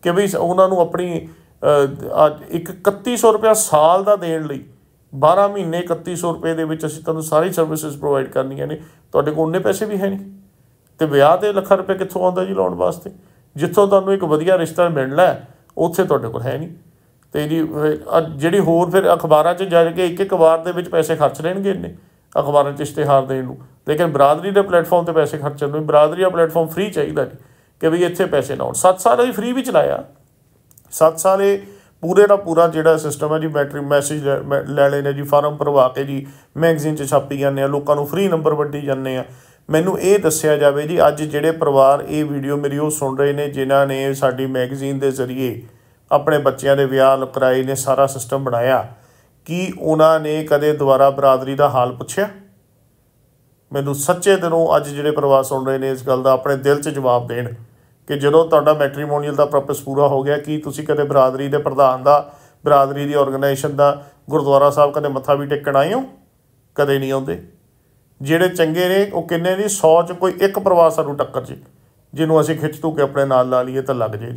ਕਿ ਵੀ ਉਹਨਾਂ ਨੂੰ ਆਪਣੀ ਇੱਕ 3100 ਰੁਪਏ ਸਾਲ ਦਾ ਦੇਣ ਲਈ 12 ਮਹੀਨੇ 3100 ਰੁਪਏ ਦੇ ਵਿੱਚ ਅਸੀਂ ਤੁਹਾਨੂੰ ਸਾਰੀ ਸਰਵਿਸਿਜ਼ ਪ੍ਰੋਵਾਈਡ ਕਰਨੀਆਂ ਨੇ ਤੁਹਾਡੇ ਕੋਲ ਉਹਨੇ ਪੈਸੇ ਵੀ ਹੈ ਨਹੀਂ ਤੇ ਵਿਆਹ ਤੇ ਲੱਖ ਰੁਪਏ ਕਿੱਥੋਂ ਆਉਂਦਾ ਜੀ ਲਾਉਣ ਵਾਸਤੇ ਜਿੱਥੋਂ ਤੁਹਾਨੂੰ ਇੱਕ ਵਧੀਆ ਰਿਸ਼ਤਾ ਮਿਲਣਾ ਉੱਥੇ ਤੁਹਾਡੇ ਕੋਲ ਹੈ ਨਹੀਂ ਤੇ ਜੀ ਜਿਹੜੀ ਹੋਰ ਫਿਰ ਅਖਬਾਰਾਂ 'ਚ ਜਾ ਕੇ ਇੱਕ ਇੱਕ ਵਾਰ ਦੇ ਵਿੱਚ ਪੈਸੇ ਖਰਚ ਲੈਣਗੇ ਇਹਨੇ ਅਖਬਾਰਾਂ 'ਚ ਇਸ਼ਤਿਹਾਰ ਦੇਣ ਨੂੰ ਲੇਕਿਨ ਬਰਾਦਰੀ ਦੇ ਪਲੇਟਫਾਰਮ ਤੇ ਪੈਸੇ ਖਰਚਣ ਨੂੰ ਬਰਾਦਰੀ ਦਾ ਪਲੇਟਫਾਰਮ ਫ੍ਰੀ ਚਾਹੀਦਾ ਕਿ ਵੀ ਇੱਥੇ ਪੈਸੇ ਲਾਉਣ 7 ਸਾਲ ਹੀ ਫ੍ਰੀ ਵੀ ਚਲਾਇਆ 7 ਸਾਲੇ ਪੂਰੇ ਦਾ ਪੂਰਾ ਜਿਹੜਾ ਸਿਸਟਮ ਹੈ ਜੀ ਬੈਟਰੀ ਮੈਸੇਜ ਲੈ ਲੈਣੇ ਜੀ ਫਾਰਮ ਭਰਵਾ ਕੇ ਜੀ ਮੈਗਜ਼ੀਨ 'ਚ ਛਾਪੀ ਜਾਂਦੇ ਆ ਲੋਕਾਂ ਨੂੰ ਫ੍ਰੀ ਨੰਬਰ ਵੰਡੀ ਜਾਂਦੇ ਆ ਮੈਨੂੰ ਇਹ ਦੱਸਿਆ ਜਾਵੇ ਜੀ ਅੱਜ ਜਿਹੜੇ ਪਰਿਵਾਰ ਇਹ ਵੀਡੀਓ ਮੇਰੀ ਉਹ ਸੁਣ ਰਹੇ ਨੇ ਜਿਨ੍ਹਾਂ ਨੇ ਸਾਡੀ ਮੈਗਜ਼ੀਨ ਦੇ ਜ਼ਰੀਏ ਆਪਣੇ ਬੱਚਿਆਂ ਦੇ ਵਿਆਹ ਕਰਾਈ ਨੇ ਸਾਰਾ ਸਿਸਟਮ ਬਣਾਇਆ ਕੀ ਉਹਨਾਂ ਨੇ ਕਦੇ ਦੁਬਾਰਾ ਬਰਾਦਰੀ ਦਾ ਹਾਲ ਪੁੱਛਿਆ ਮੈਨੂੰ ਸੱਚੇ ਦਿਨੋਂ ਅੱਜ ਜਿਹੜੇ ਪਰਿਵਾਰ ਸੁਣ ਰਹੇ ਨੇ ਇਸ ਗੱਲ ਦਾ ਆਪਣੇ ਦਿਲ 'ਚ ਜਵਾਬ ਦੇਣ ਕਿ ਜਦੋਂ ਤੁਹਾਡਾ ਮੈਟ੍ਰੀਮੋਨੀਅਲ ਦਾ ਪਰਪਸ ਪੂਰਾ ਹੋ ਗਿਆ ਕਿ ਤੁਸੀਂ ਕਦੇ ਬਰਾਦਰੀ ਦੇ ਪ੍ਰਧਾਨ ਦਾ ਬਰਾਦਰੀ ਦੀ ਆਰਗੇਨਾਈਜੇਸ਼ਨ ਦਾ ਗੁਰਦੁਆਰਾ ਸਾਹਿਬ ਕਦੇ ਮੱਥਾ ਵੀ ਟੇਕਣ ਆਏ ਹੋ ਕਦੇ ਨਹੀਂ ਆਉਂਦੇ ਜਿਹੜੇ ਚੰਗੇ ਨੇ ਉਹ ਕਿੰਨੇ ਨੇ 100 ਚ ਕੋਈ ਇੱਕ ਪਰਿਵਾਰ ਸਾਨੂੰ ਟੱਕਰ ਜੇ ਜਿਹਨੂੰ ਅਸੀਂ ਖਿੱਚ ਤੂ ਕੇ ਆਪਣੇ ਨਾਲ ਲਾ ਲਈਏ ਤਾਂ ਲੱਗ ਜੇ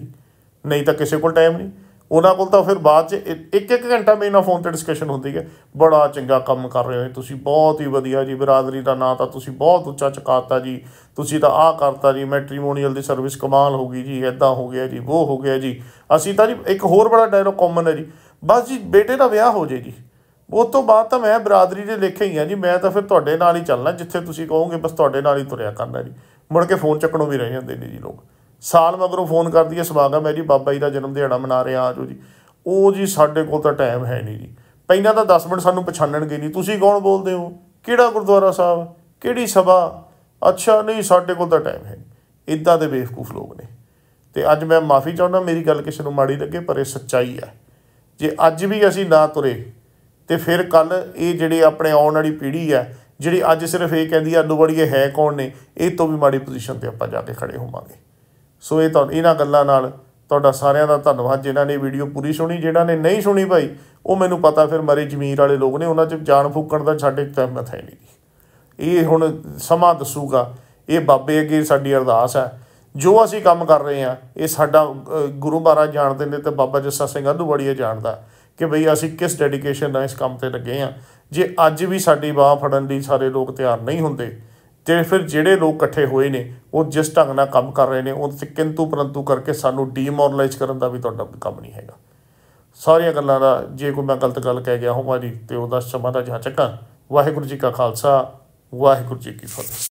ਨਹੀਂ ਤਾਂ ਕਿਸੇ ਕੋਲ ਟਾਈਮ ਨਹੀਂ ਉਹਨਾਂ ਕੋਲ ਤਾਂ ਫਿਰ ਬਾਅਦ ਚ ਇੱਕ ਇੱਕ ਘੰਟਾ ਮੇਰੇ ਨਾਲ ਫੋਨ ਤੇ ਡਿਸਕਸ਼ਨ ਹੁੰਦੀ ਹੈ ਬੜਾ ਚੰਗਾ ਕੰਮ ਕਰ ਰਹੇ ਹੋ ਤੁਸੀਂ ਬਹੁਤ ਹੀ ਵਧੀਆ ਜੀ ਬਰਾਦਰੀ ਦਾ ਨਾਂ ਤਾਂ ਤੁਸੀਂ ਬਹੁਤ ਉੱਚਾ ਚੁਕਾਤਾ ਜੀ ਤੁਸੀਂ ਤਾਂ ਆਹ ਕਰਤਾ ਜੀ ਮੈਟ੍ਰੀਮੋਨੀਅਲ ਦੀ ਸਰਵਿਸ ਕਮਾਲ ਹੋ ਗਈ ਜੀ ਐਦਾਂ ਹੋ ਗਿਆ ਜੀ ਉਹ ਹੋ ਗਿਆ ਜੀ ਅਸੀਂ ਤਾਂ ਜੀ ਇੱਕ ਹੋਰ ਬੜਾ ਡਾਇਲੋਗ ਕਾਮਨ ਹੈ ਜੀ ਬਸ ਜੀ ਬੇਟੇ ਦਾ ਵਿਆਹ ਹੋ ਜੇ ਜੀ ਉਸ ਤੋਂ ਬਾਅਦ ਤਾਂ ਮੈਂ ਬਰਾਦਰੀ ਦੇ ਲੇਖੇ ਹੀ ਆ ਜੀ ਮੈਂ ਤਾਂ ਫਿਰ ਤੁਹਾਡੇ ਨਾਲ ਹੀ ਚੱਲਣਾ ਜਿੱਥੇ ਤੁਸੀਂ ਕਹੋਗੇ ਬਸ ਤੁਹਾਡੇ ਨਾਲ ਹੀ ਤੁਰਿਆ ਕਰਨਾ ਜੀ ਮੁੜ ਕੇ ਫੋਨ ਚੱਕਣੋਂ ਵੀ ਰਹਿ ਜਾਂਦੇ ਨੇ ਜੀ ਲੋਕ ਸਾਲ ਮਗਰੋਂ ਫੋਨ ਕਰਦੀ ਹੈ ਸਵਾਗਤ ਹੈ ਜੀ ਬਾਬਾ ਜੀ ਦਾ ਜਨਮ ਦਿਹਾੜਾ ਮਨਾ ਰਹੇ ਆ ਆਜੋ ਜੀ ਉਹ ਜੀ ਸਾਡੇ ਕੋਲ ਤਾਂ ਟਾਈਮ ਹੈ ਨਹੀਂ ਜੀ ਪਹਿਲਾਂ ਤਾਂ 10 ਮਿੰਟ ਸਾਨੂੰ ਪਛਾਣਨਗੇ ਨਹੀਂ ਤੁਸੀਂ ਕੌਣ ਬੋਲਦੇ ਹੋ ਕਿਹੜਾ ਗੁਰਦੁਆਰਾ ਸਾਹਿਬ ਕਿਹੜੀ ਸਭਾ ਅੱਛਾ ਨਹੀਂ ਸਾਡੇ ਕੋਲ ਤਾਂ ਟਾਈਮ ਹੈ ਇਦਾਂ ਦੇ ਬੇਵਕੂਫ ਲੋਕ ਨੇ ਤੇ ਅੱਜ ਮੈਂ ਮਾਫੀ ਚਾਹੁੰਦਾ ਮੇਰੀ ਗੱਲ ਕਿਸੇ ਨੂੰ ਮਾੜੀ ਲੱਗੇ ਪਰ ਇਹ ਸੱਚਾਈ ਹੈ ਜੇ ਅੱਜ ਵੀ ਅਸੀਂ ਨਾ ਤੁਰੇ ਤੇ ਫਿਰ ਕੱਲ ਇਹ ਜਿਹੜੇ ਆਪਣੇ ਆਉਣ ਵਾਲੀ ਪੀੜ੍ਹੀ ਹੈ ਜਿਹੜੀ ਅੱਜ ਸਿਰਫ ਇਹ ਕਹਿੰਦੀ ਆ ਅੱਡੋ ਹੈ ਕੌਣ ਨੇ ਇਹ ਤੋਂ ਵੀ ਮਾੜੀ ਪੋਜੀਸ਼ਨ ਤੇ ਆਪਾਂ ਜਾ ਕੇ ਖੜੇ ਹੋਵਾਂਗੇ ਸੋ ਇਹ ਤੁਹਾਨੂੰ ਇਹਨਾਂ ਗੱਲਾਂ ਨਾਲ ਤੁਹਾਡਾ ਸਾਰਿਆਂ ਦਾ ਧੰਨਵਾਦ ਜਿਨ੍ਹਾਂ ਨੇ ਵੀਡੀਓ ਪੂਰੀ ਸੁਣੀ ਜਿਹੜਾ ਨੇ ਨਹੀਂ ਸੁਣੀ ਭਾਈ ਉਹ ਮੈਨੂੰ ਪਤਾ ਫਿਰ ਮਰੇ ਜ਼ਮੀਰ ਵਾਲੇ ਲੋਕ ਨੇ ਉਹਨਾਂ 'ਚ ਜਾਨ ਫੂਕਣ ਦਾ ਸਾਡੇ ਮੈਂ ਹੈ ਨਹੀਂ ਇਹ ਹੁਣ ਸਮਾਂ ਦੱਸੂਗਾ ਇਹ ਬਾਬੇ ਅੱਗੇ ਸਾਡੀ ਅਰਦਾਸ ਹੈ ਜੋ ਅਸੀਂ ਕੰਮ ਕਰ ਰਹੇ ਹਾਂ ਇਹ ਸਾਡਾ ਗੁਰੂ ਬਾਰਾ ਜਾਣਦੇ ਨੇ ਤੇ ਬਾਬਾ ਜੱਸਾ ਸਿੰਘ ਬੜੀਏ ਜਾਣਦਾ ਕਿ ਭਈ ਅਸੀਂ ਕਿਸ ਡੈਡੀਕੇਸ਼ਨ ਨਾਲ ਇਸ ਕੰਮ ਤੇ ਲੱਗੇ ਹਾਂ ਜੇ ਅੱਜ ਵੀ ਸਾਡੀ ਬਾਹ ਫੜਨ ਲਈ ਸਾਰੇ ਲੋਕ ਤਿਆਰ ਨਹੀਂ ਹੁੰਦੇ ਤੇ ਫਿਰ ਜਿਹੜੇ ਲੋਕ ਇਕੱਠੇ ਹੋਏ ਨੇ ਉਹ ਜਿਸ ਢੰਗ ਨਾਲ ਕੰਮ ਕਰ ਰਹੇ ਨੇ ਉਹ ਤੇ ਕਿੰਤੂ ਪਰੰਤੂ ਕਰਕੇ ਸਾਨੂੰ ਡੀਮੋਰਲਾਈਜ਼ ਕਰਨ ਦਾ ਵੀ ਤੁਹਾਡਾ ਕੰਮ ਨਹੀਂ ਹੈਗਾ ਸਾਰੀਆਂ ਗੱਲਾਂ ਦਾ ਜੇ ਕੋਈ ਮੈਂ ਗਲਤ ਗੱਲ ਕਹਿ ਗਿਆ ਹੋਵਾਂ ਜੀ ਤੇ ਉਹਦਾ ਸ਼ਮਾ ਦਾ ਜਹਾ ਚੱਕਾ ਵਾਹਿਗੁਰੂ ਜੀ ਕਾ ਖਾਲਸਾ ਵਾਹਿਗੁਰੂ ਜੀ ਕੀ ਫਤਿਹ